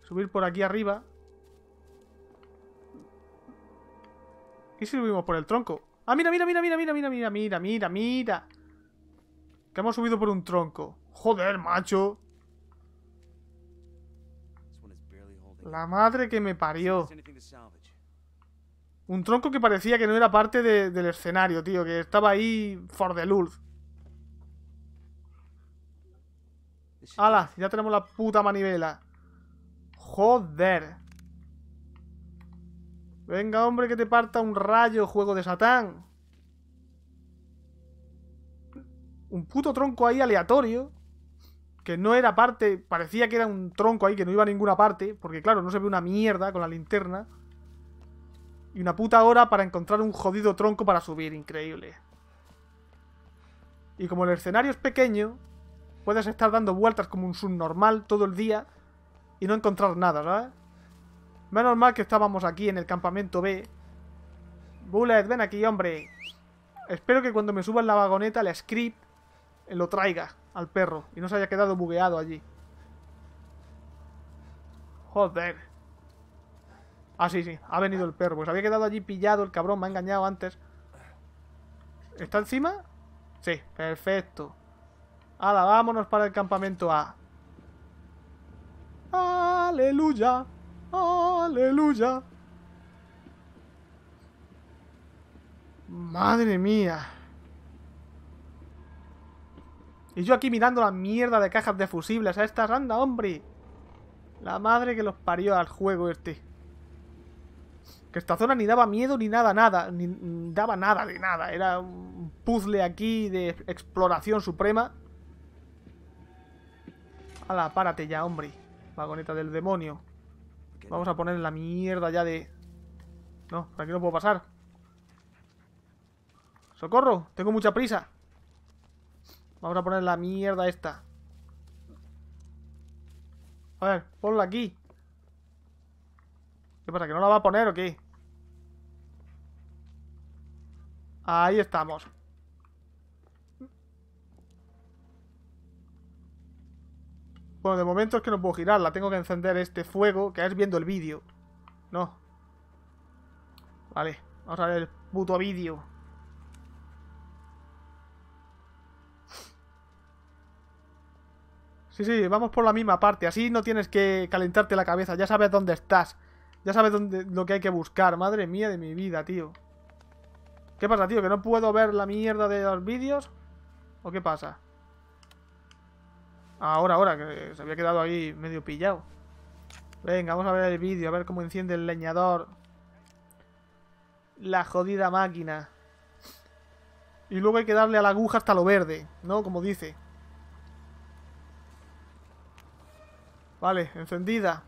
Subir por aquí arriba. ¿Y si subimos por el tronco? ¡Ah, mira, mira, mira, mira, mira, mira, mira, mira, mira, mira! Que hemos subido por un tronco. ¡Joder, macho! La madre que me parió. Un tronco que parecía que no era parte del escenario, tío, que estaba ahí for the lulz. ¡Hala! Ya tenemos la puta manivela. ¡Joder! Venga, hombre, que te parta un rayo, juego de Satán. Un puto tronco ahí aleatorio. Que no era parte... Parecía que era un tronco ahí que no iba a ninguna parte. Porque, claro, no se ve una mierda con la linterna. Y una puta hora para encontrar un jodido tronco para subir, increíble. Y como el escenario es pequeño, puedes estar dando vueltas como un normal todo el día y no encontrar nada, ¿sabes? Menos mal que estábamos aquí en el campamento B. Bullet, ven aquí, hombre. Espero que cuando me suba en la vagoneta la script eh, lo traiga al perro y no se haya quedado bugueado allí. Joder. Ah, sí, sí, ha venido el perro. Pues había quedado allí pillado, el cabrón me ha engañado antes. ¿Está encima? Sí, perfecto. Ahora vámonos para el campamento A. Aleluya, aleluya. Madre mía. Y yo aquí mirando la mierda de cajas de fusibles a esta randa, hombre. La madre que los parió al juego este. Que esta zona ni daba miedo ni nada, nada, ni daba nada de nada. Era un puzzle aquí de exploración suprema. Ala, párate ya, hombre. Vagoneta del demonio. Vamos a poner la mierda ya de... No, por aquí no puedo pasar. ¡Socorro! Tengo mucha prisa. Vamos a poner la mierda esta. A ver, ponla aquí. ¿Qué pasa? ¿Que no la va a poner o qué? Ahí estamos. Bueno, de momento es que no puedo girarla. Tengo que encender este fuego, que es viendo el vídeo. No. Vale, vamos a ver el puto vídeo. Sí, sí, vamos por la misma parte. Así no tienes que calentarte la cabeza. Ya sabes dónde estás. Ya sabes dónde, lo que hay que buscar. Madre mía de mi vida, tío. ¿Qué pasa, tío? ¿Que no puedo ver la mierda de los vídeos? ¿O qué pasa? Ahora, ahora, que se había quedado ahí medio pillado. Venga, vamos a ver el vídeo, a ver cómo enciende el leñador. La jodida máquina. Y luego hay que darle a la aguja hasta lo verde, ¿no? Como dice. Vale, encendida.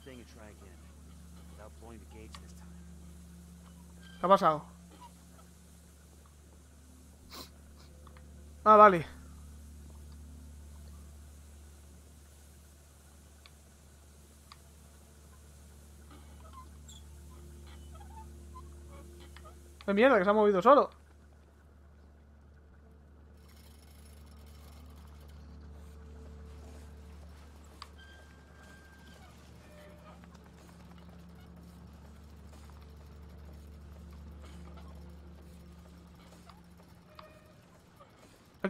¿Qué ha pasado? Ah, vale. ¡Qué mierda, que se ha movido solo!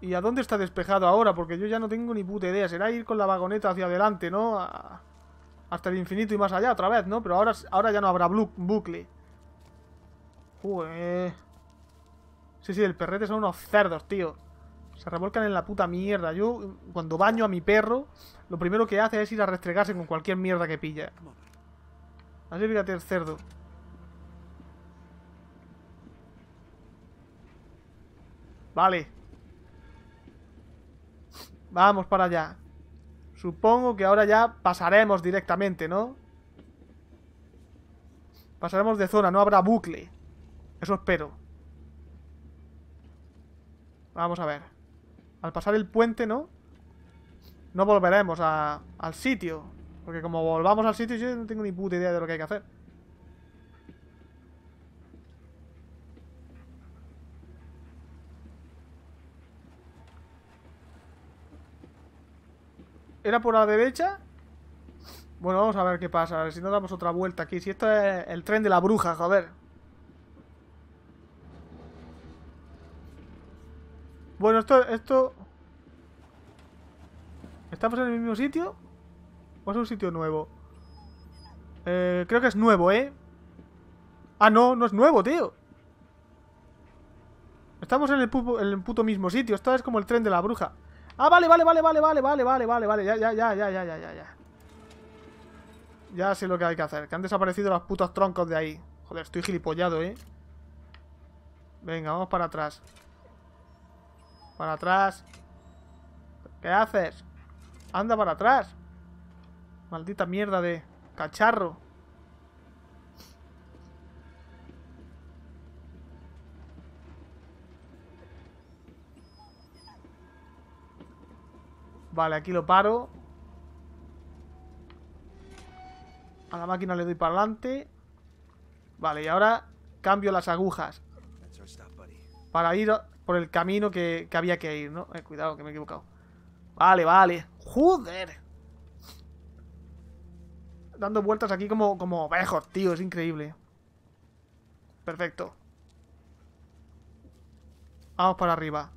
¿Y a dónde está despejado ahora? Porque yo ya no tengo ni puta idea. Será ir con la vagoneta hacia adelante, ¿no? Hasta el infinito y más allá otra vez, ¿no? Pero ahora, ahora ya no habrá bucle. Joder. Sí, sí, el perrete son unos cerdos, tío. Se revolcan en la puta mierda. Yo, cuando baño a mi perro, lo primero que hace es ir a restregarse con cualquier mierda que pilla. Así fíjate el cerdo. Vale. Vamos para allá. Supongo que ahora ya pasaremos directamente, ¿no? Pasaremos de zona, no habrá bucle. Eso espero. Vamos a ver. Al pasar el puente, ¿no? No volveremos al sitio. Porque como volvamos al sitio, yo no tengo ni puta idea de lo que hay que hacer. Era por la derecha. Bueno, vamos a ver qué pasa. A ver si no damos otra vuelta aquí. Si esto es el tren de la bruja, joder. Bueno, esto... esto... ¿Estamos en el mismo sitio? ¿O es un sitio nuevo? Eh, creo que es nuevo, ¿eh? Ah, no, no es nuevo, tío. Estamos en el puto mismo sitio. Esto es como el tren de la bruja. Ah, vale, vale, vale, vale, vale, vale, vale, vale, vale, ya, ya, ya, ya, ya, ya, ya, ya. sé lo que hay que hacer, que han desaparecido los putos troncos de ahí. Joder, estoy gilipollado, ¿eh? Venga, vamos para atrás. Para atrás. ¿Qué haces? Anda para atrás. Maldita mierda de cacharro. Vale, aquí lo paro. A la máquina le doy para adelante. Vale, y ahora cambio las agujas. Para ir por el camino que, había que ir, ¿no? Eh, cuidado, que me he equivocado. Vale, vale. ¡Joder! Dando vueltas aquí como, como ovejos, tío. Es increíble. Perfecto. Vamos para arriba.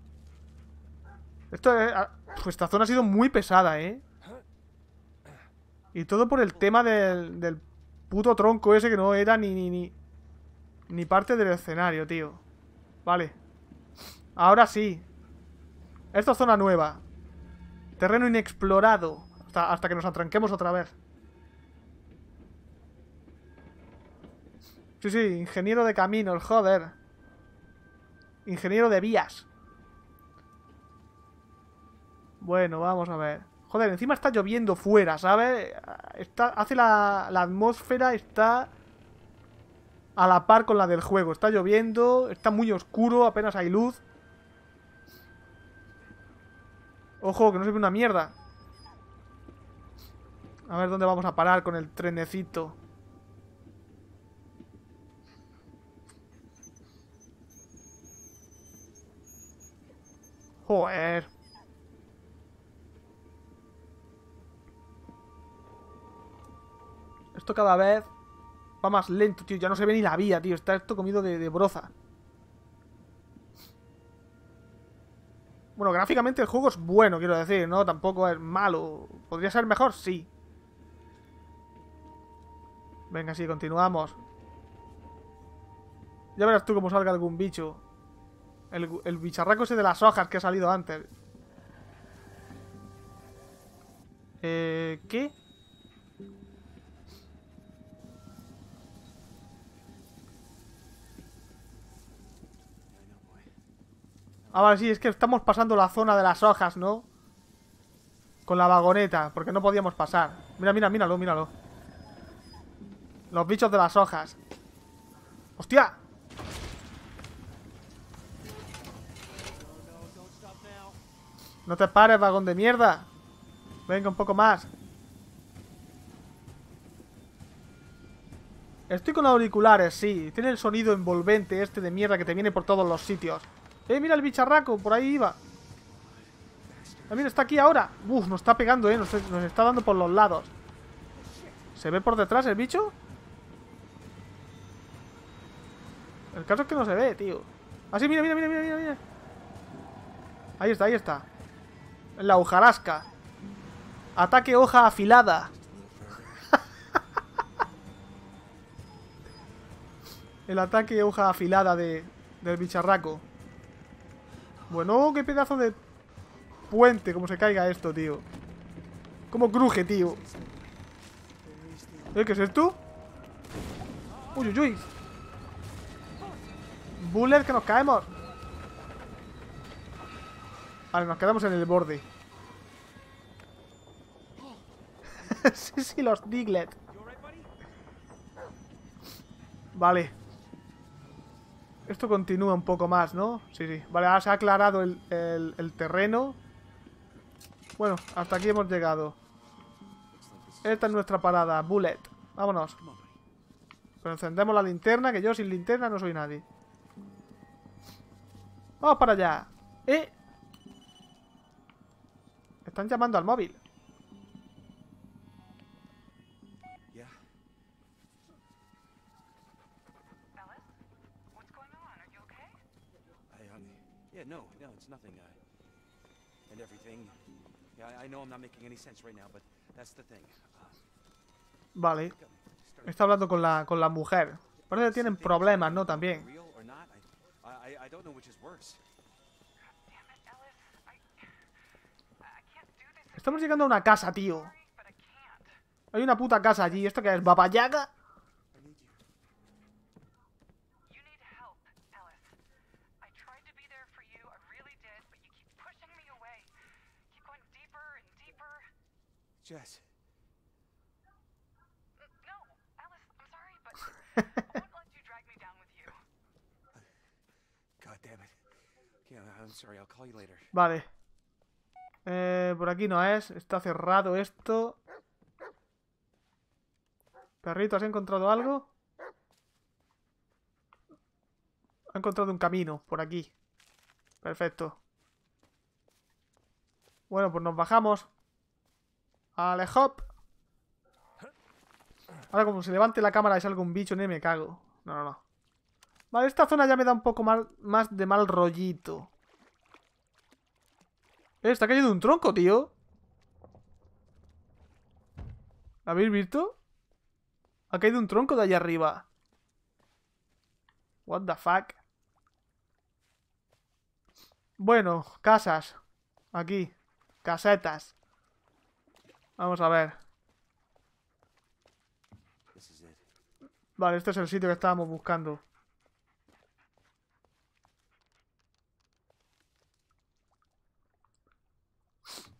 Esto, eh, ah, pues esta zona ha sido muy pesada, ¿eh? Y todo por el tema del, puto tronco ese que no era ni, ni, ni, parte del escenario, tío. Vale. Ahora sí. Esta zona nueva. Terreno inexplorado. Hasta, hasta que nos atranquemos otra vez. Sí, sí, ingeniero de caminos, joder. Ingeniero de vías. Bueno, vamos a ver. Joder, encima está lloviendo fuera, ¿sabes? hace la, la atmósfera, está a la par con la del juego. Está lloviendo, está muy oscuro, apenas hay luz. Ojo, que no se ve una mierda. A ver dónde vamos a parar con el trenecito. Joder. cada vez va más lento, tío. Ya no se ve ni la vía, tío. Está esto comido de, broza. Bueno, gráficamente el juego es bueno, quiero decir, ¿no? Tampoco es malo. ¿Podría ser mejor? Sí. Venga, sí, continuamos. Ya verás tú cómo salga algún bicho. El, el bicharraco ese de las hojas que ha salido antes. Eh, ¿Qué? Ahora sí, es que estamos pasando la zona de las hojas, ¿no? Con la vagoneta, porque no podíamos pasar. Mira, mira, míralo, míralo. Los bichos de las hojas. ¡Hostia! No te pares, vagón de mierda. Venga, un poco más. Estoy con auriculares, sí. Tiene el sonido envolvente este de mierda que te viene por todos los sitios. ¡Eh, mira el bicharraco! Por ahí iba. ¡Ah, mira, está aquí ahora! ¡Uf! Nos está pegando, ¿eh? Nos, está dando por los lados. ¿Se ve por detrás el bicho? El caso es que no se ve, tío. Ah, sí, mira, mira, mira, mira, mira. Ahí está, ahí está. La hojarasca. Ataque hoja afilada. El ataque hoja afilada de, del bicharraco. Bueno, oh, qué pedazo de puente, como se caiga esto, tío. Como cruje, tío. ¿Eh, ¿Qué ser tú? Uy, uy, uy. Bullet, que nos caemos. Vale, nos quedamos en el borde. sí, sí, los Diglett. Vale. Esto continúa un poco más, ¿no? Sí, sí. Vale, ahora se ha aclarado el, terreno. Bueno, hasta aquí hemos llegado. Esta es nuestra parada, Bullet. Vámonos. Pero encendemos la linterna, que yo sin linterna no soy nadie. Vamos para allá. ¿Eh? Están llamando al móvil. Vale. Está hablando con la, con la mujer. Parece que tienen problemas, ¿no? También. Estamos llegando a una casa, tío. Hay una puta casa allí. ¿Esto qué es? ¿Babayaga? Vale. por aquí no es, está cerrado esto. Perrito, ¿has encontrado algo? Ha encontrado un camino por aquí. Perfecto. Bueno, pues nos bajamos hop Ahora como se levante la cámara es un bicho, ni me cago. No, no, no. Vale, esta zona ya me da un poco más de mal rollito. Eh, está cayendo un tronco, tío. ¿La habéis visto? Ha caído un tronco de allá arriba. What the fuck. Bueno, casas. Aquí. Casetas. Vamos a ver. Vale, este es el sitio que estábamos buscando.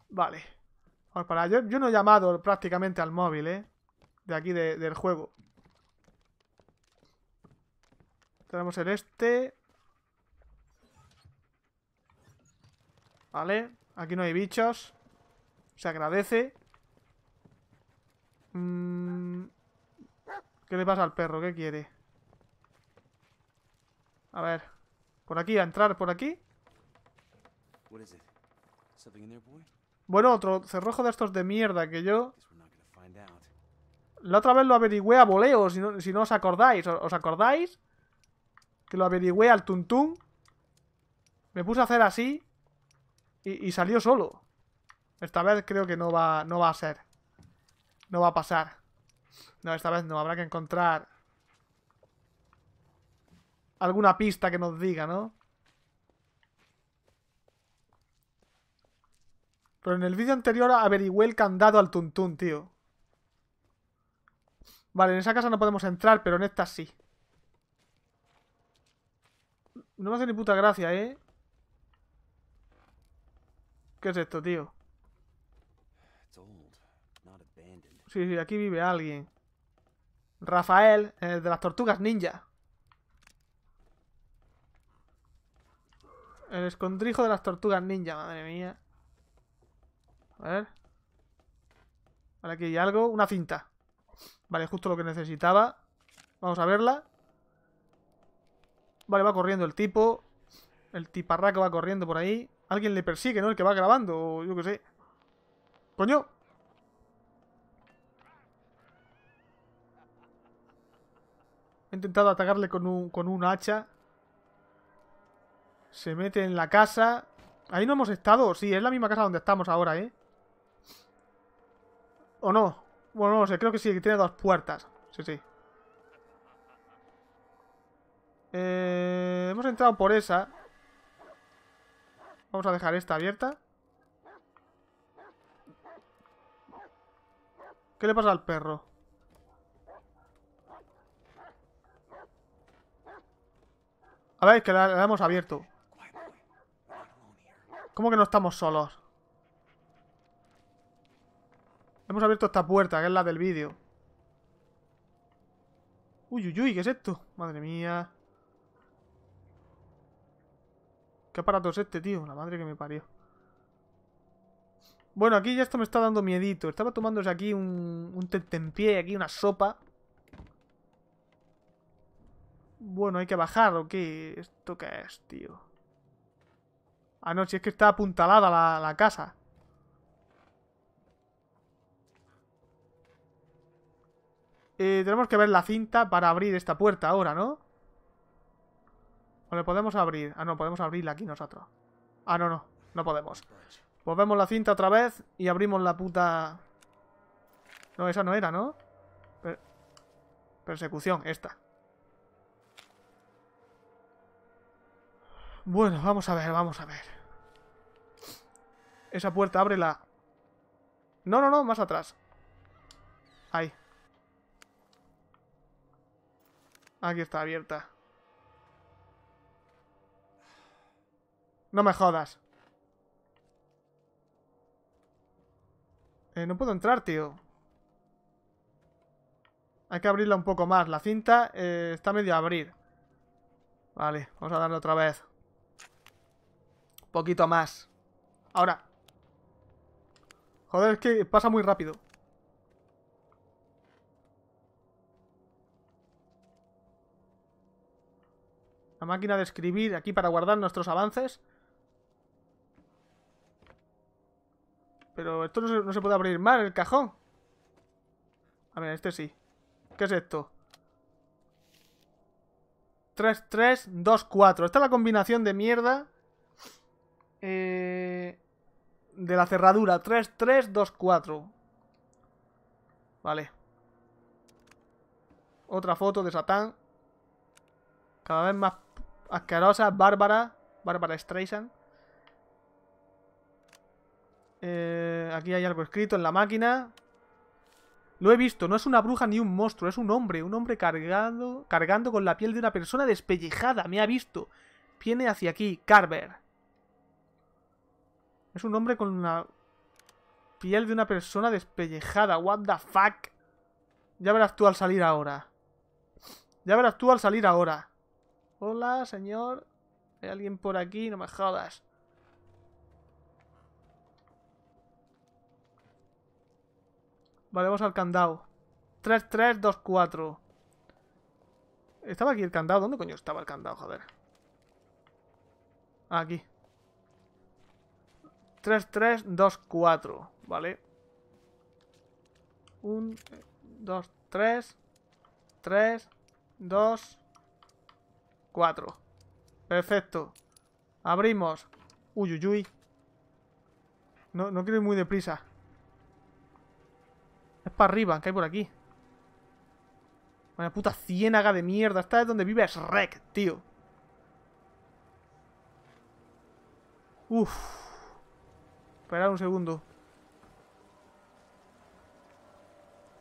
Vale. para Yo, no he llamado prácticamente al móvil, ¿eh? De aquí, del juego. Tenemos el este. Vale. Aquí no hay bichos. Se agradece. Mm, ¿Qué le pasa al perro? ¿Qué quiere? A ver. ¿Por aquí? ¿A entrar por aquí? Bueno, otro cerrojo de estos de mierda que yo... La otra vez lo averigüé a voleo, si no, os acordáis. ¿Os acordáis? Que lo averigüé al tuntún. Me puse a hacer así y, y, salió solo. Esta vez creo que no va, no va a ser. No va a pasar. No, esta vez no. Habrá que encontrar... Alguna pista que nos diga, ¿no? Pero en el vídeo anterior averigüé el candado al tuntún, tío. Vale, en esa casa no podemos entrar, pero en esta sí. No me hace ni puta gracia, ¿eh? ¿Qué es esto, tío? Sí, sí, aquí vive alguien. Rafael, el de las tortugas ninja. El escondrijo de las tortugas ninja, madre mía. A ver. Vale, aquí hay algo. Una cinta. Vale, justo lo que necesitaba. Vamos a verla. Vale, va corriendo el tipo. El tiparraco va corriendo por ahí. Alguien le persigue, ¿no? El que va grabando, o yo qué sé. ¡Coño! He intentado atacarle con un, con hacha. Se mete en la casa. Ahí no hemos estado. Sí, es la misma casa donde estamos ahora, ¿eh? ¿O no? Bueno, no sé. Creo que sí, que tiene dos puertas. Sí, sí. Eh, hemos entrado por esa. Vamos a dejar esta abierta. ¿Qué le pasa al perro? A ver, que la, hemos abierto. ¿Cómo que no estamos solos? Hemos abierto esta puerta, que es la del vídeo. Uy, uy, uy, ¿qué es esto? Madre mía. ¿Qué aparato es este, tío? La madre que me parió. Bueno, aquí ya esto me está dando miedito. Estaba tomándose aquí un, un pie, aquí una sopa. Bueno, hay que bajar, ¿o qué? ¿Esto qué es, tío? Ah, no, si es que está apuntalada la, casa. Eh, tenemos que ver la cinta para abrir esta puerta ahora, ¿no? ¿O le podemos abrir? Ah, no, podemos abrirla aquí nosotros. Ah, no, no, no podemos. Volvemos pues la cinta otra vez y abrimos la puta... No, esa no era, ¿no? Persecución, esta. Bueno, vamos a ver, vamos a ver. Esa puerta, ábrela. No, no, no, más atrás. Ahí. Aquí está abierta. No me jodas. Eh, no puedo entrar, tío. Hay que abrirla un poco más. La cinta eh, está medio a abrir. Vale, vamos a darle otra vez poquito más. Ahora. Joder, es que pasa muy rápido. La máquina de escribir aquí para guardar nuestros avances. Pero esto no se, puede abrir mal, el cajón. A ver, este sí. ¿Qué es esto? 3, 3, 2, 4. Esta es la combinación de mierda eh, de la cerradura. 3, 3, 2, 4. Vale. Otra foto de Satán. Cada vez más asquerosa, bárbara. Bárbara Streisand. Eh, aquí hay algo escrito en la máquina. Lo he visto, no es una bruja ni un monstruo, es un hombre, un hombre cargado, cargando con la piel de una persona despellejada, me ha visto. Viene hacia aquí, Carver. Es un hombre con una piel de una persona despellejada. What the fuck. Ya verás tú al salir ahora. Ya verás tú al salir ahora. Hola, señor. ¿Hay alguien por aquí? No me jodas. Vale, vamos al candado. 3, 3, 2, 4. Estaba aquí el candado. ¿Dónde coño estaba el candado? Joder. Ah, aquí. 3-3-2-4, ¿vale? 1, 2, 3, 3, 2, 4. Perfecto. Abrimos. Uy, uy, uy. No, no quiero ir muy deprisa. Es para arriba, que hay por aquí. Una puta ciénaga de mierda. Esta es donde vive Shrek, tío. Uff. Esperar un segundo.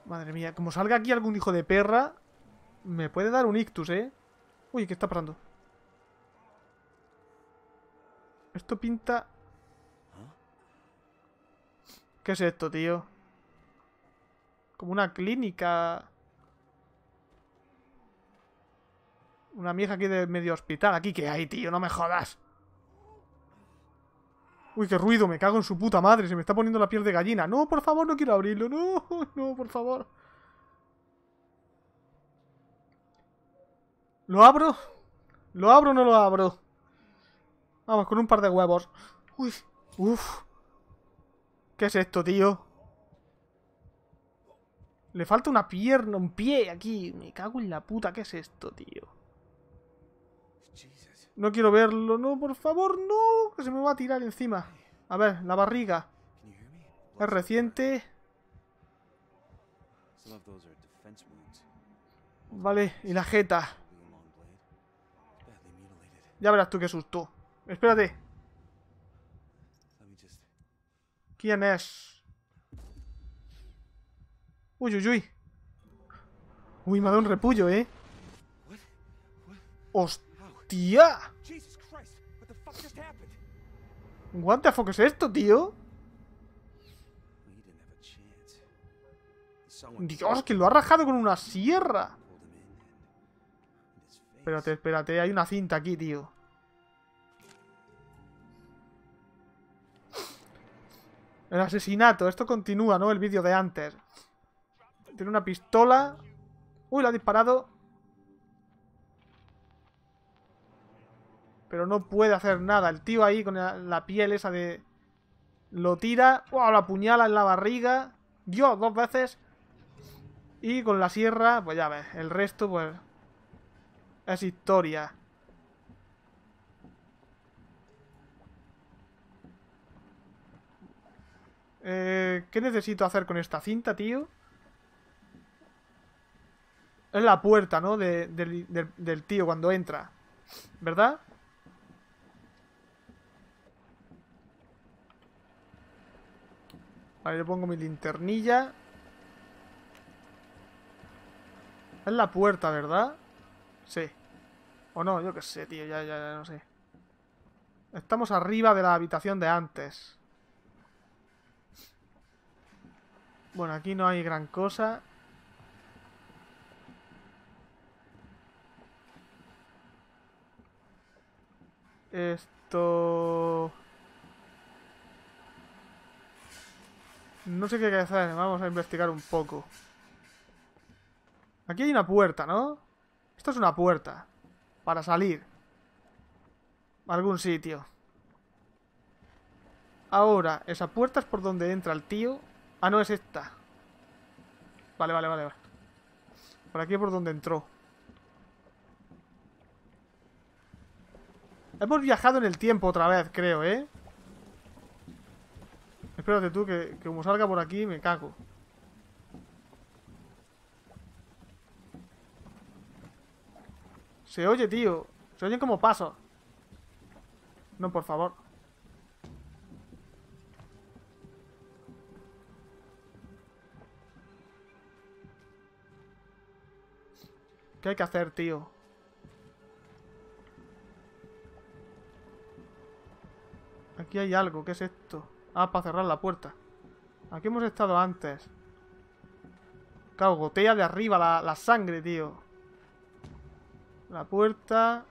Madre mía, como salga aquí algún hijo de perra, me puede dar un ictus, ¿eh? Uy, ¿qué está pasando? Esto pinta... ¿Qué es esto, tío? Como una clínica... Una vieja aquí de medio hospital. ¿Aquí qué hay, tío? No me jodas. Uy, qué ruido, me cago en su puta madre, se me está poniendo la piel de gallina. No, por favor, no quiero abrirlo, no, no, por favor. ¿Lo abro? ¿Lo abro o no lo abro? Vamos, con un par de huevos. Uy, uf ¿Qué es esto, tío? Le falta una pierna, un pie aquí. Me cago en la puta, ¿qué es esto, tío? No quiero verlo. No, por favor, no. Que se me va a tirar encima. A ver, la barriga. Es reciente. Vale, y la jeta. Ya verás tú qué susto. Espérate. ¿Quién es? Uy, uy, uy. Uy, me ha dado un repullo, ¿eh? Hostia. ¡Hostia! What the fuck es esto, tío? Dios, que lo ha rajado con una sierra. Espérate, espérate, hay una cinta aquí, tío. El asesinato, esto continúa, ¿no? El vídeo de antes. Tiene una pistola. Uy, la ha disparado. Pero no puede hacer nada. El tío ahí con la piel esa de... Lo tira, ¡Wow! la puñala en la barriga. Yo, dos veces. Y con la sierra, pues ya ves. El resto, pues... Es historia. Eh, ¿Qué necesito hacer con esta cinta, tío? Es la puerta, ¿no? del tío cuando entra. ¿Verdad? Vale, yo pongo mi linternilla. Es la puerta, ¿verdad? Sí. O no, yo qué sé, tío, ya, ya, ya, no sé. Estamos arriba de la habitación de antes. Bueno, aquí no hay gran cosa. Esto... No sé qué que hacer, vamos a investigar un poco. Aquí hay una puerta, ¿no? Esta es una puerta. Para salir. A algún sitio. Ahora, esa puerta es por donde entra el tío. Ah, no, es esta. Vale, vale, vale. vale. Por aquí es por donde entró. Hemos viajado en el tiempo otra vez, creo, ¿eh? espérate tú, que, como salga por aquí me cago. Se oye, tío. Se oyen como paso. No, por favor. ¿Qué hay que hacer, tío? Aquí hay algo. ¿Qué es esto? Ah, para cerrar la puerta. Aquí hemos estado antes. Claro, gotea de arriba la, la sangre, tío. La puerta.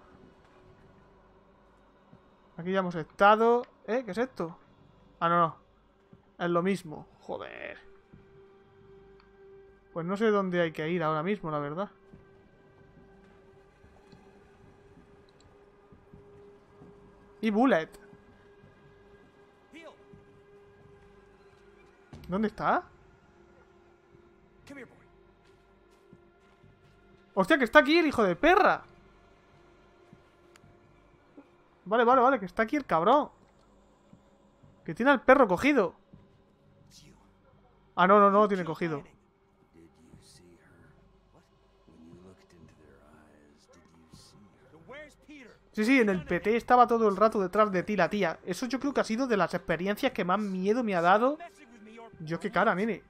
Aquí ya hemos estado. ¿Eh? ¿Qué es esto? Ah, no, no. Es lo mismo. Joder. Pues no sé dónde hay que ir ahora mismo, la verdad. Y Bullet. ¿Dónde está? Hostia, que está aquí el hijo de perra Vale, vale, vale, que está aquí el cabrón Que tiene al perro cogido Ah, no, no, no lo tiene cogido Sí, sí, en el PT estaba todo el rato detrás de ti la tía Eso yo creo que ha sido de las experiencias que más miedo me ha dado Dios, qué cara, mini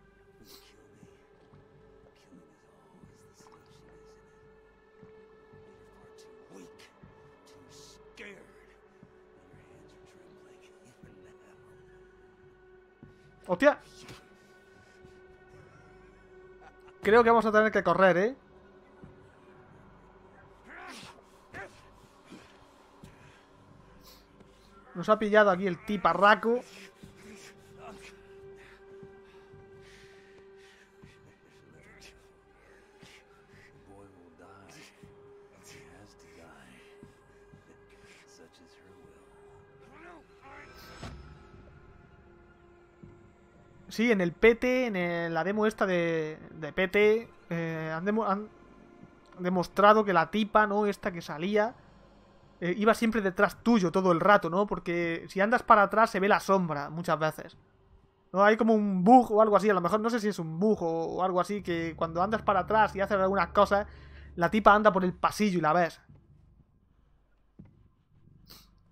¡Hostia! Creo que vamos a tener que correr, ¿eh? Nos ha pillado aquí el tiparraco. en el PT, en la demo esta de, de PT, eh, han, demostrado que la tipa, ¿no? Esta que salía, eh, iba siempre detrás tuyo todo el rato, ¿no? Porque si andas para atrás se ve la sombra muchas veces. ¿No? Hay como un bug o algo así, a lo mejor no sé si es un bug o, algo así, que cuando andas para atrás y haces algunas cosas, la tipa anda por el pasillo y la ves.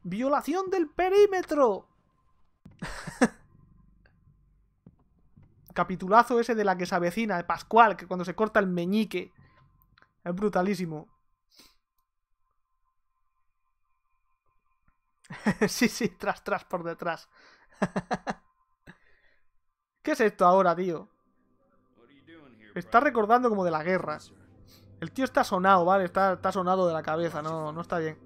¡Violación del perímetro! capitulazo ese de la que se avecina, de Pascual, que cuando se corta el meñique. Es brutalísimo. sí, sí, tras, tras, por detrás. ¿Qué es esto ahora, tío? Está recordando como de la guerra. El tío está sonado, ¿vale? Está, está sonado de la cabeza, no, no está bien.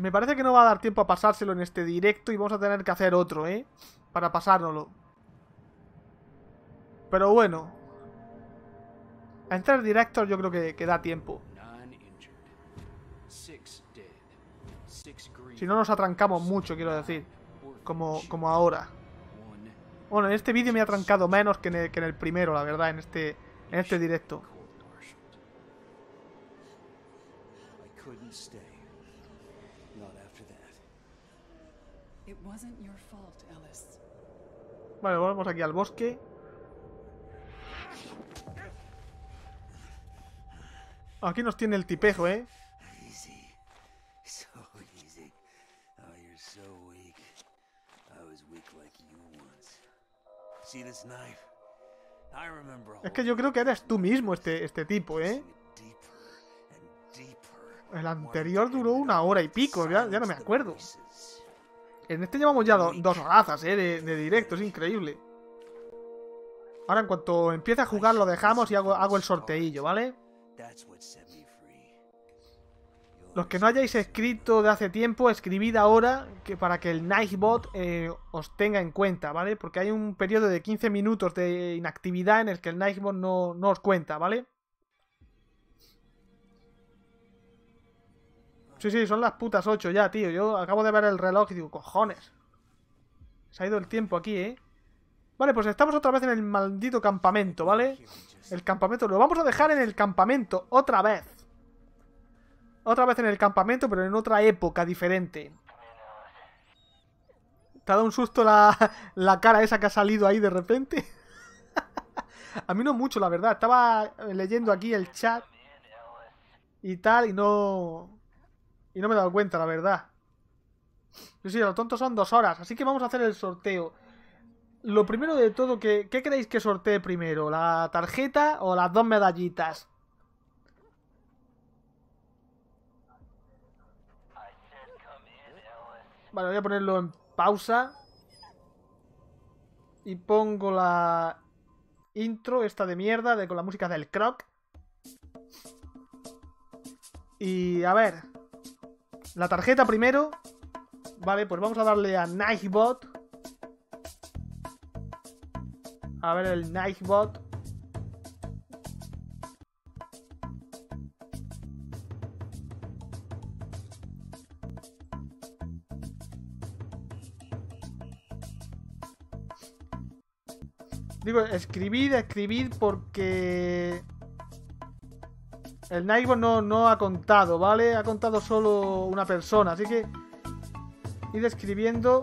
Me parece que no va a dar tiempo a pasárselo en este directo y vamos a tener que hacer otro, ¿eh? Para pasárnoslo. Pero bueno. A entrar directo yo creo que, da tiempo. Si no nos atrancamos mucho, quiero decir. Como, como ahora. Bueno, en este vídeo me he atrancado menos que en, el, que en el, primero, la verdad, en este, en este directo. Vale, volvemos aquí al bosque. Aquí nos tiene el tipejo, ¿eh? Es que yo creo que eres tú mismo este, este tipo, ¿eh? El anterior duró una hora y pico, ya no me acuerdo. En este llevamos ya dos razas, ¿eh? De, directo, es increíble. Ahora en cuanto empiece a jugar lo dejamos y hago, el sorteillo, ¿vale? Los que no hayáis escrito de hace tiempo, escribid ahora que para que el Nightbot eh, os tenga en cuenta, ¿vale? Porque hay un periodo de 15 minutos de inactividad en el que el Nightbot no, no os cuenta, ¿vale? Sí, sí, son las putas 8 ya, tío. Yo acabo de ver el reloj y digo, cojones. Se ha ido el tiempo aquí, ¿eh? Vale, pues estamos otra vez en el maldito campamento, ¿vale? El campamento, lo vamos a dejar en el campamento, otra vez. Otra vez en el campamento, pero en otra época diferente. ¿Te ha dado un susto la, la cara esa que ha salido ahí de repente? a mí no mucho, la verdad. Estaba leyendo aquí el chat y tal, y no... Y no me he dado cuenta, la verdad. Yo sí, lo tonto son dos horas. Así que vamos a hacer el sorteo. Lo primero de todo, ¿qué, qué creéis que sortee primero? ¿La tarjeta o las dos medallitas? Vale, voy a ponerlo en pausa. Y pongo la intro, esta de mierda, de, con la música del croc. Y a ver, la tarjeta primero. Vale, pues vamos a darle a Nightbot. A ver el Nightbot. Digo, escribir, escribir porque el Naibo no, no ha contado, ¿vale? Ha contado solo una persona, así que... Ir escribiendo...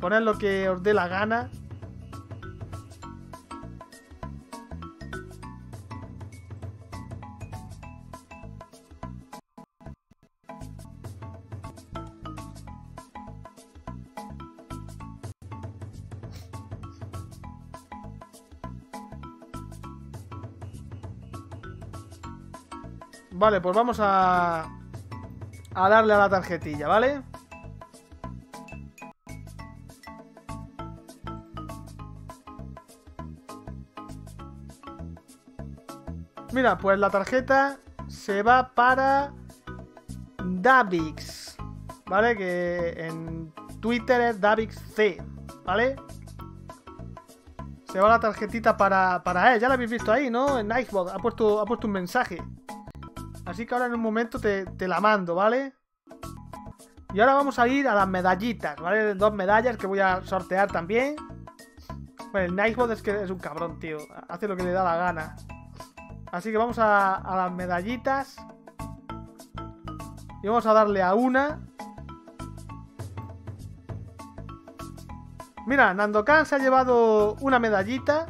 Poner lo que os dé la gana. Vale, pues vamos a... darle a la tarjetilla, ¿vale? Mira, pues la tarjeta se va para Davix, ¿vale? Que en Twitter es DavixC, ¿vale? Se va la tarjetita para, él, ya la habéis visto ahí, ¿no? En Icebox ha puesto, ha puesto un mensaje. Así que ahora en un momento te, la mando, ¿vale? Y ahora vamos a ir a las medallitas, ¿vale? Dos medallas que voy a sortear también. Bueno, el Nightbot es que es un cabrón, tío. Hace lo que le da la gana. Así que vamos a, a las medallitas. Y vamos a darle a una. Mira, Nandokan se ha llevado una medallita.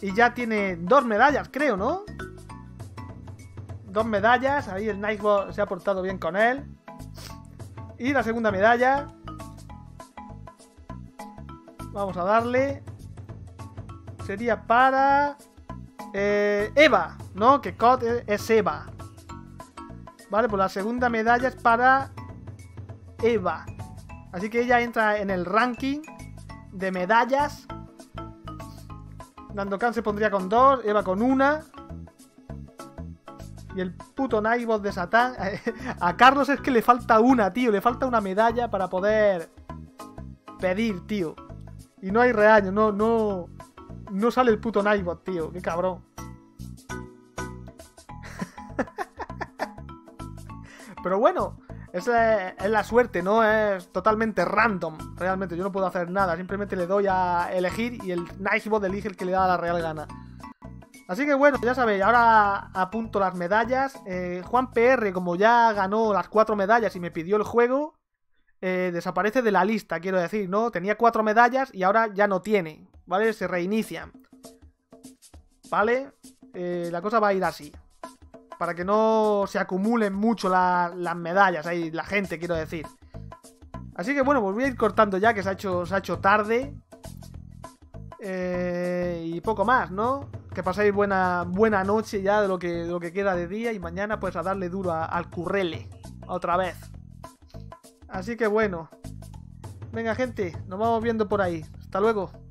Y ya tiene dos medallas, creo, ¿no? dos medallas. Ahí el Nightbot se ha portado bien con él. Y la segunda medalla. Vamos a darle. Sería para... Eh, Eva, ¿no? Que COD e, es Eva. Vale, pues la segunda medalla es para Eva. Así que ella entra en el ranking de medallas. Khan se pondría con dos, Eva con una y el puto Naibot de Satán. A Carlos es que le falta una, tío. Le falta una medalla para poder pedir, tío. Y no hay reaño, no, no. No sale el puto Naibot, tío. Qué cabrón. Pero bueno, es la suerte, ¿no? Es totalmente random. Realmente, yo no puedo hacer nada. Simplemente le doy a elegir y el Naibot elige el que le da la real gana. Así que bueno, ya sabéis, ahora apunto las medallas. Eh, Juan PR, como ya ganó las cuatro medallas y me pidió el juego, eh, desaparece de la lista, quiero decir, ¿no? Tenía cuatro medallas y ahora ya no tiene, ¿vale? Se reinician. ¿Vale? Eh, la cosa va a ir así. Para que no se acumulen mucho las medallas, ahí la gente, quiero decir. Así que bueno, pues voy a ir cortando ya, que se ha hecho, se ha hecho tarde. Eh, y poco más, ¿no? Que pasáis buena, buena noche ya de lo que, lo que queda de día y mañana pues a darle duro al currele. Otra vez. Así que bueno. Venga gente, nos vamos viendo por ahí. Hasta luego.